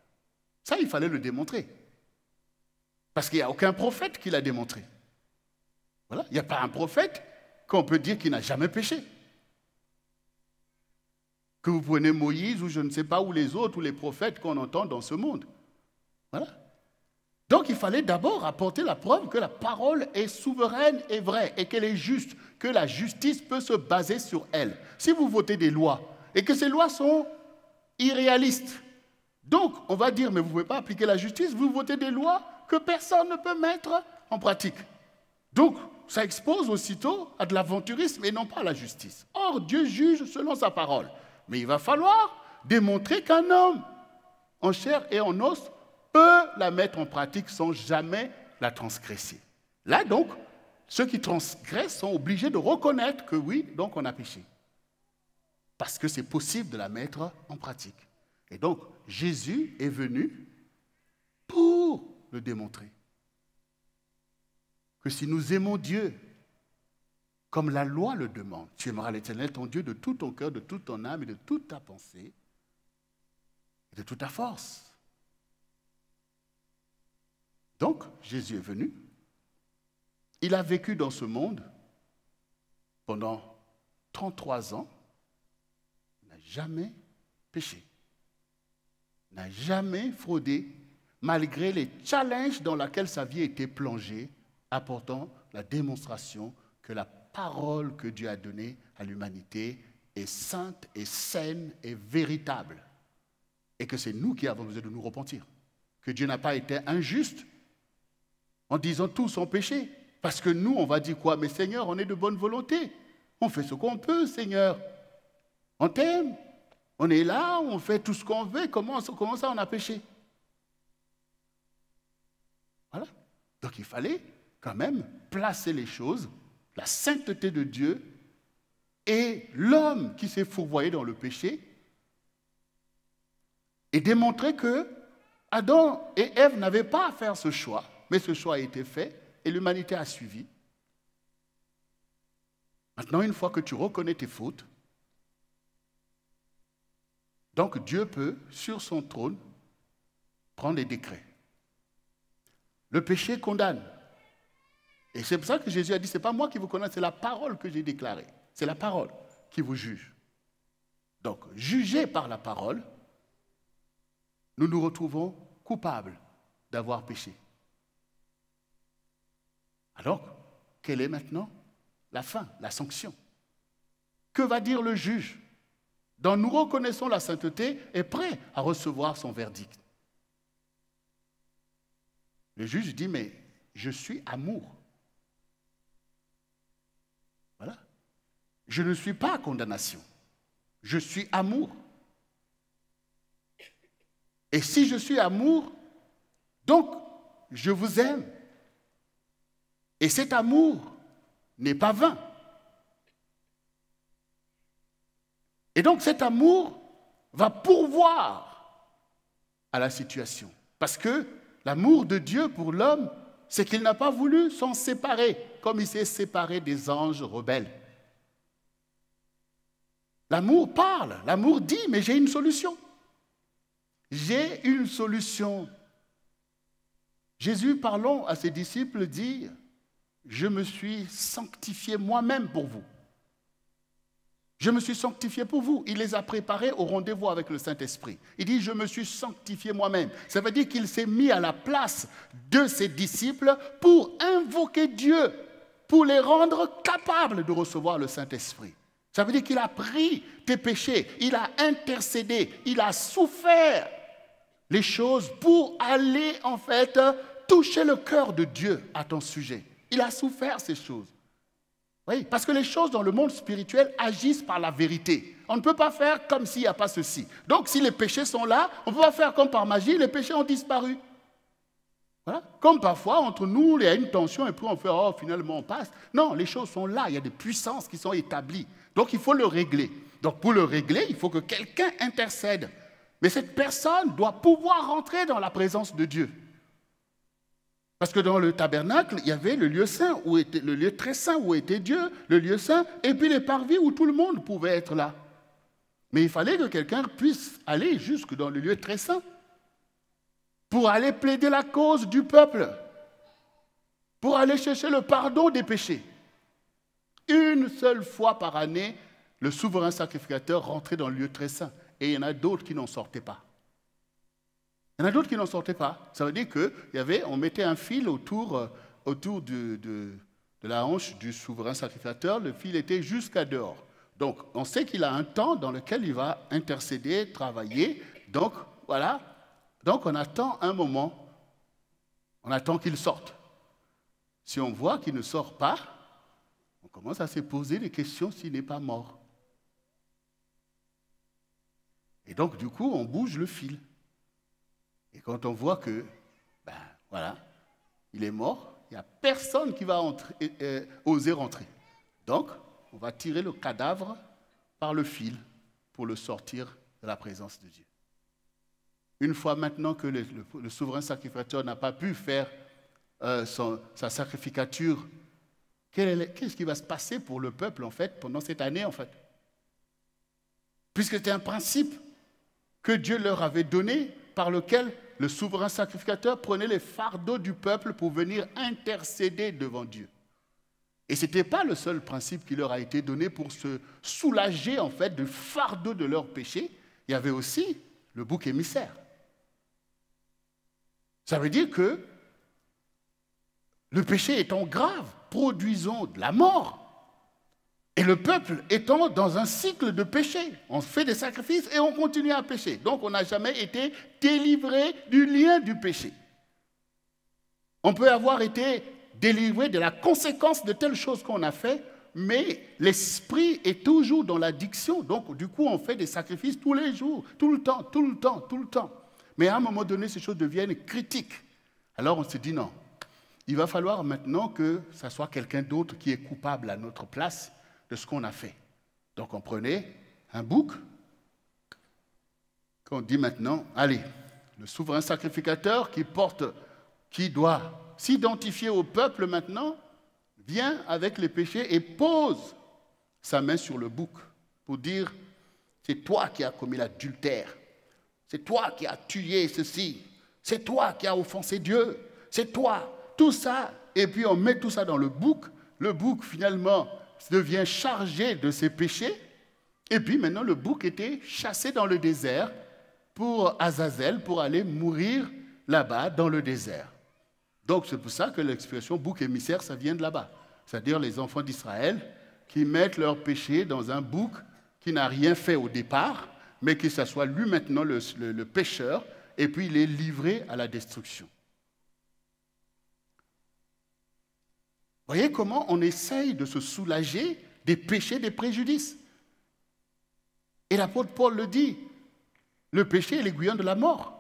Ça, il fallait le démontrer. Parce qu'il n'y a aucun prophète qui l'a démontré. Voilà, il n'y a pas un prophète qu'on peut dire qu'il n'a jamais péché. Que vous prenez Moïse ou je ne sais pas, où les autres, ou les prophètes qu'on entend dans ce monde. Voilà. Donc il fallait d'abord apporter la preuve que la parole est souveraine et vraie et qu'elle est juste, que la justice peut se baser sur elle. Si vous votez des lois et que ces lois sont irréalistes, donc on va dire mais vous ne pouvez pas appliquer la justice, vous votez des lois que personne ne peut mettre en pratique. Donc, ça expose aussitôt à de l'aventurisme et non pas à la justice. Or, Dieu juge selon sa parole. Mais il va falloir démontrer qu'un homme, en chair et en os, peut la mettre en pratique sans jamais la transgresser. Là, donc, ceux qui transgressent sont obligés de reconnaître que oui, donc on a péché. Parce que c'est possible de la mettre en pratique. Et donc, Jésus est venu démontrer. Que si nous aimons Dieu, comme la loi le demande, tu aimeras l'Éternel, ton Dieu, de tout ton cœur, de toute ton âme et de toute ta pensée, et de toute ta force. Donc, Jésus est venu. Il a vécu dans ce monde pendant 33 ans. Il n'a jamais péché. n'a jamais fraudé malgré les challenges dans lesquels sa vie était plongée, apportant la démonstration que la parole que Dieu a donnée à l'humanité est sainte et saine et véritable. Et que c'est nous qui avons besoin de nous repentir. Que Dieu n'a pas été injuste en disant tous ont péché. Parce que nous, on va dire quoi Mais Seigneur, on est de bonne volonté. On fait ce qu'on peut, Seigneur. On t'aime. On est là, on fait tout ce qu'on veut. Comment, comment ça on a péché Donc il fallait quand même placer les choses, la sainteté de Dieu et l'homme qui s'est fourvoyé dans le péché, et démontrer que Adam et Ève n'avaient pas à faire ce choix, mais ce choix a été fait et l'humanité a suivi. Maintenant, une fois que tu reconnais tes fautes, donc Dieu peut, sur son trône, prendre des décrets. Le péché condamne. Et c'est pour ça que Jésus a dit, ce n'est pas moi qui vous condamne, c'est la parole que j'ai déclarée. C'est la parole qui vous juge. Donc, jugé par la parole, nous nous retrouvons coupables d'avoir péché. Alors, quelle est maintenant la fin, la sanction Que va dire le juge dont nous reconnaissons la sainteté et prêt à recevoir son verdict le juge dit, mais je suis amour. Voilà. Je ne suis pas condamnation. Je suis amour. Et si je suis amour, donc je vous aime. Et cet amour n'est pas vain. Et donc cet amour va pourvoir à la situation. Parce que L'amour de Dieu pour l'homme, c'est qu'il n'a pas voulu s'en séparer, comme il s'est séparé des anges rebelles. L'amour parle, l'amour dit, mais j'ai une solution. J'ai une solution. Jésus, parlant à ses disciples, dit, je me suis sanctifié moi-même pour vous. Je me suis sanctifié pour vous. Il les a préparés au rendez-vous avec le Saint-Esprit. Il dit, je me suis sanctifié moi-même. Ça veut dire qu'il s'est mis à la place de ses disciples pour invoquer Dieu, pour les rendre capables de recevoir le Saint-Esprit. Ça veut dire qu'il a pris tes péchés, il a intercédé, il a souffert les choses pour aller en fait toucher le cœur de Dieu à ton sujet. Il a souffert ces choses. Oui, parce que les choses dans le monde spirituel agissent par la vérité. On ne peut pas faire comme s'il n'y a pas ceci. Donc si les péchés sont là, on ne peut pas faire comme par magie, les péchés ont disparu. Comme parfois, entre nous, il y a une tension et puis on fait, oh, finalement, on passe. Non, les choses sont là, il y a des puissances qui sont établies. Donc il faut le régler. Donc pour le régler, il faut que quelqu'un intercède. Mais cette personne doit pouvoir rentrer dans la présence de Dieu. Parce que dans le tabernacle, il y avait le lieu saint, où était, le lieu très saint où était Dieu, le lieu saint, et puis les parvis où tout le monde pouvait être là. Mais il fallait que quelqu'un puisse aller jusque dans le lieu très saint pour aller plaider la cause du peuple, pour aller chercher le pardon des péchés. Une seule fois par année, le souverain sacrificateur rentrait dans le lieu très saint, et il y en a d'autres qui n'en sortaient pas. Il y en a d'autres qui n'en sortaient pas. Ça veut dire qu'on mettait un fil autour, euh, autour de, de la hanche du souverain sacrificateur. Le fil était jusqu'à dehors. Donc, on sait qu'il a un temps dans lequel il va intercéder, travailler. Donc, voilà. Donc, on attend un moment. On attend qu'il sorte. Si on voit qu'il ne sort pas, on commence à se poser des questions s'il n'est pas mort. Et donc, du coup, on bouge le fil quand on voit que, ben voilà, il est mort, il n'y a personne qui va oser rentrer. Donc, on va tirer le cadavre par le fil pour le sortir de la présence de Dieu. Une fois maintenant que le, souverain sacrificateur n'a pas pu faire euh, sa sacrificature, qu'est-ce qui va se passer pour le peuple en fait pendant cette année en fait Puisque c'était un principe que Dieu leur avait donné par lequel le souverain sacrificateur prenait les fardeaux du peuple pour venir intercéder devant Dieu. Et ce n'était pas le seul principe qui leur a été donné pour se soulager en fait du fardeau de leur péché. Il y avait aussi le bouc émissaire. Ça veut dire que le péché étant grave, produisant de la mort. Et le peuple étant dans un cycle de péché, on fait des sacrifices et on continue à pécher. Donc on n'a jamais été délivré du lien du péché. On peut avoir été délivré de la conséquence de telle chose qu'on a fait, mais l'esprit est toujours dans l'addiction. Donc du coup, on fait des sacrifices tous les jours, tout le temps, tout le temps, tout le temps. Mais à un moment donné, ces choses deviennent critiques. Alors on se dit non, il va falloir maintenant que ça soit quelqu'un d'autre qui est coupable à notre place de ce qu'on a fait. Donc on prenait un bouc, qu'on dit maintenant, allez, le souverain sacrificateur qui porte, qui doit s'identifier au peuple maintenant, vient avec les péchés et pose sa main sur le bouc pour dire, c'est toi qui as commis l'adultère, c'est toi qui as tué ceci, c'est toi qui as offensé Dieu, c'est toi, tout ça. Et puis on met tout ça dans le bouc. Le bouc, finalement, devient chargé de ses péchés. Et puis maintenant, le bouc était chassé dans le désert pour Azazel, pour aller mourir là-bas, dans le désert. Donc c'est pour ça que l'expression bouc émissaire, ça vient de là-bas. C'est-à-dire les enfants d'Israël qui mettent leurs péchés dans un bouc qui n'a rien fait au départ, mais que ce soit lui maintenant le, le pécheur, et puis il est livré à la destruction. Voyez comment on essaye de se soulager des péchés, des préjudices. Et l'apôtre Paul le dit, le péché est l'aiguillon de la mort.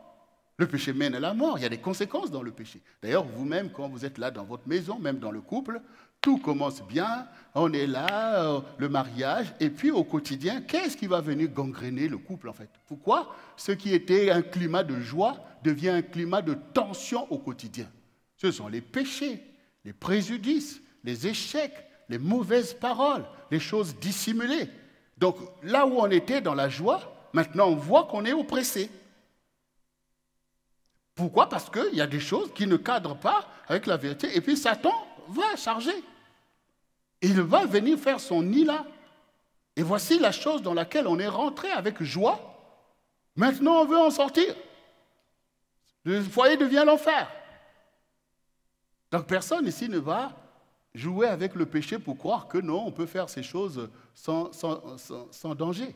Le péché mène à la mort, il y a des conséquences dans le péché. D'ailleurs, vous-même, quand vous êtes là dans votre maison, même dans le couple, tout commence bien, on est là, euh, le mariage, et puis au quotidien, qu'est-ce qui va venir gangréner le couple en fait Pourquoi ce qui était un climat de joie devient un climat de tension au quotidien Ce sont les péchés les préjudices, les échecs, les mauvaises paroles, les choses dissimulées. Donc là où on était dans la joie, maintenant on voit qu'on est oppressé. Pourquoi Parce qu'il y a des choses qui ne cadrent pas avec la vérité. Et puis Satan va charger. Il va venir faire son nid là. Et voici la chose dans laquelle on est rentré avec joie. Maintenant, on veut en sortir. Le foyer devient l'enfer. Donc personne ici ne va jouer avec le péché pour croire que non, on peut faire ces choses sans, danger.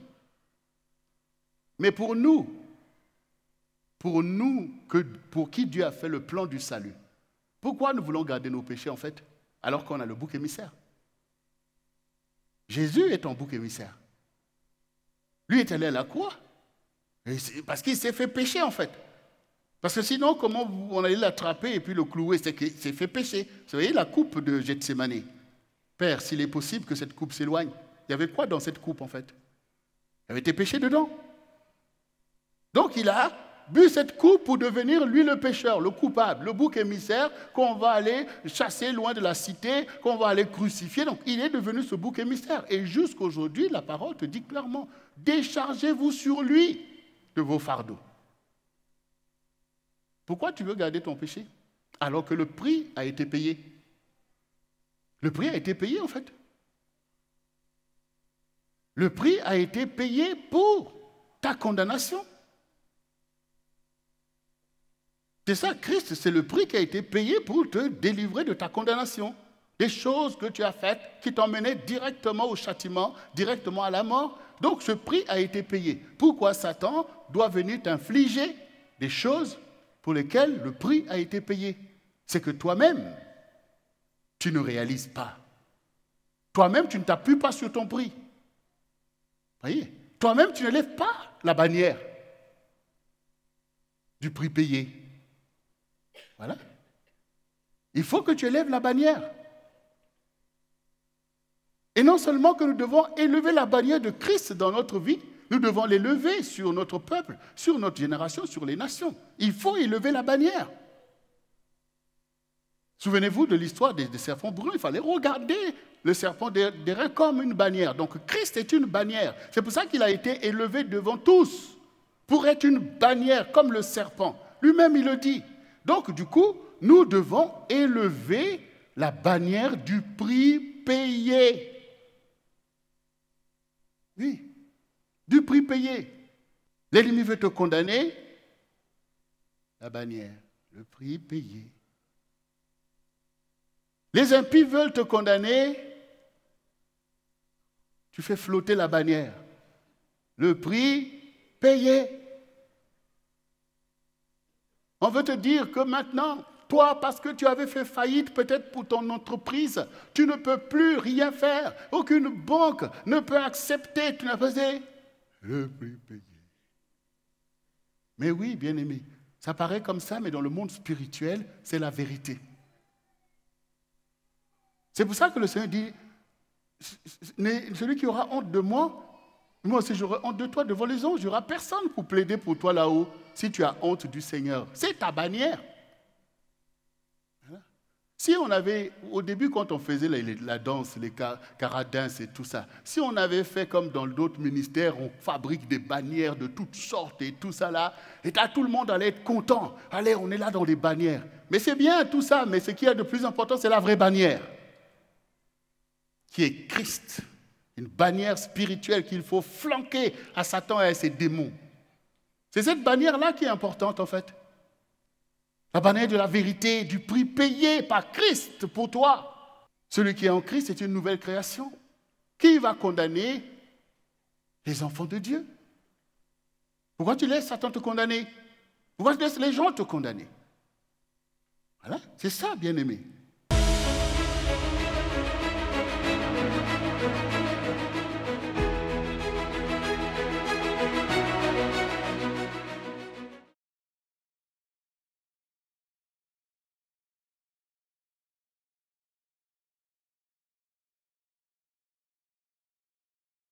Mais pour nous, pour nous, que, pour qui Dieu a fait le plan du salut, pourquoi nous voulons garder nos péchés en fait, alors qu'on a le bouc émissaire Jésus est en bouc émissaire. Lui est allé à la croix. Parce qu'il s'est fait pécher en fait. Parce que sinon, comment on allait l'attraper et puis le clouer C'est fait pécher. Vous voyez la coupe de Gethsemane. Père, s'il est possible que cette coupe s'éloigne. Il y avait quoi dans cette coupe en fait Il y avait été péché dedans. Donc il a bu cette coupe pour devenir lui le pécheur, le coupable, le bouc émissaire qu'on va aller chasser loin de la cité, qu'on va aller crucifier. Donc il est devenu ce bouc émissaire. Et jusqu'aujourd'hui, la parole te dit clairement, déchargez-vous sur lui de vos fardeaux. Pourquoi tu veux garder ton péché alors que le prix a été payé Le prix a été payé en fait. Le prix a été payé pour ta condamnation. C'est ça, Christ, c'est le prix qui a été payé pour te délivrer de ta condamnation. Des choses que tu as faites qui t'emmenaient directement au châtiment, directement à la mort. Donc ce prix a été payé. Pourquoi Satan doit venir t'infliger des choses pour lesquels le prix a été payé. C'est que toi-même, tu ne réalises pas. Toi-même, tu ne t'appuies pas sur ton prix. Voyez Toi-même, tu ne lèves pas la bannière du prix payé. Voilà. Il faut que tu élèves la bannière. Et non seulement que nous devons élever la bannière de Christ dans notre vie, nous devons l'élever sur notre peuple, sur notre génération, sur les nations. Il faut élever la bannière. Souvenez-vous de l'histoire des, serpents bruns. Il fallait regarder le serpent des reins comme une bannière. Donc Christ est une bannière. C'est pour ça qu'il a été élevé devant tous, pour être une bannière comme le serpent. Lui-même, il le dit. Donc du coup, nous devons élever la bannière du prix payé. Oui du prix payé. L'ennemi veut te condamner, la bannière, le prix payé. Les impies veulent te condamner, tu fais flotter la bannière, le prix payé. On veut te dire que maintenant, toi, parce que tu avais fait faillite peut-être pour ton entreprise, tu ne peux plus rien faire. Aucune banque ne peut accepter, tu n'as pas le Mais oui, bien-aimé, ça paraît comme ça, mais dans le monde spirituel, c'est la vérité. C'est pour ça que le Seigneur dit, celui qui aura honte de moi, moi aussi j'aurai honte de toi devant les anges. Il n'y aura personne pour plaider pour toi là-haut si tu as honte du Seigneur. C'est ta bannière. Si on avait, au début, quand on faisait la, danse, les caradins et tout ça, si on avait fait comme dans d'autres ministères, on fabrique des bannières de toutes sortes et tout ça là, et là, tout le monde allait être content. Allez, on est là dans les bannières. Mais c'est bien tout ça, mais ce qui est de plus important, c'est la vraie bannière, qui est Christ. Une bannière spirituelle qu'il faut flanquer à Satan et à ses démons. C'est cette bannière-là qui est importante, en fait. La bannière de la vérité, du prix payé par Christ pour toi. Celui qui est en Christ est une nouvelle création. Qui va condamner les enfants de Dieu Pourquoi tu laisses Satan te condamner Pourquoi tu laisses les gens te condamner Voilà, c'est ça, bien-aimé.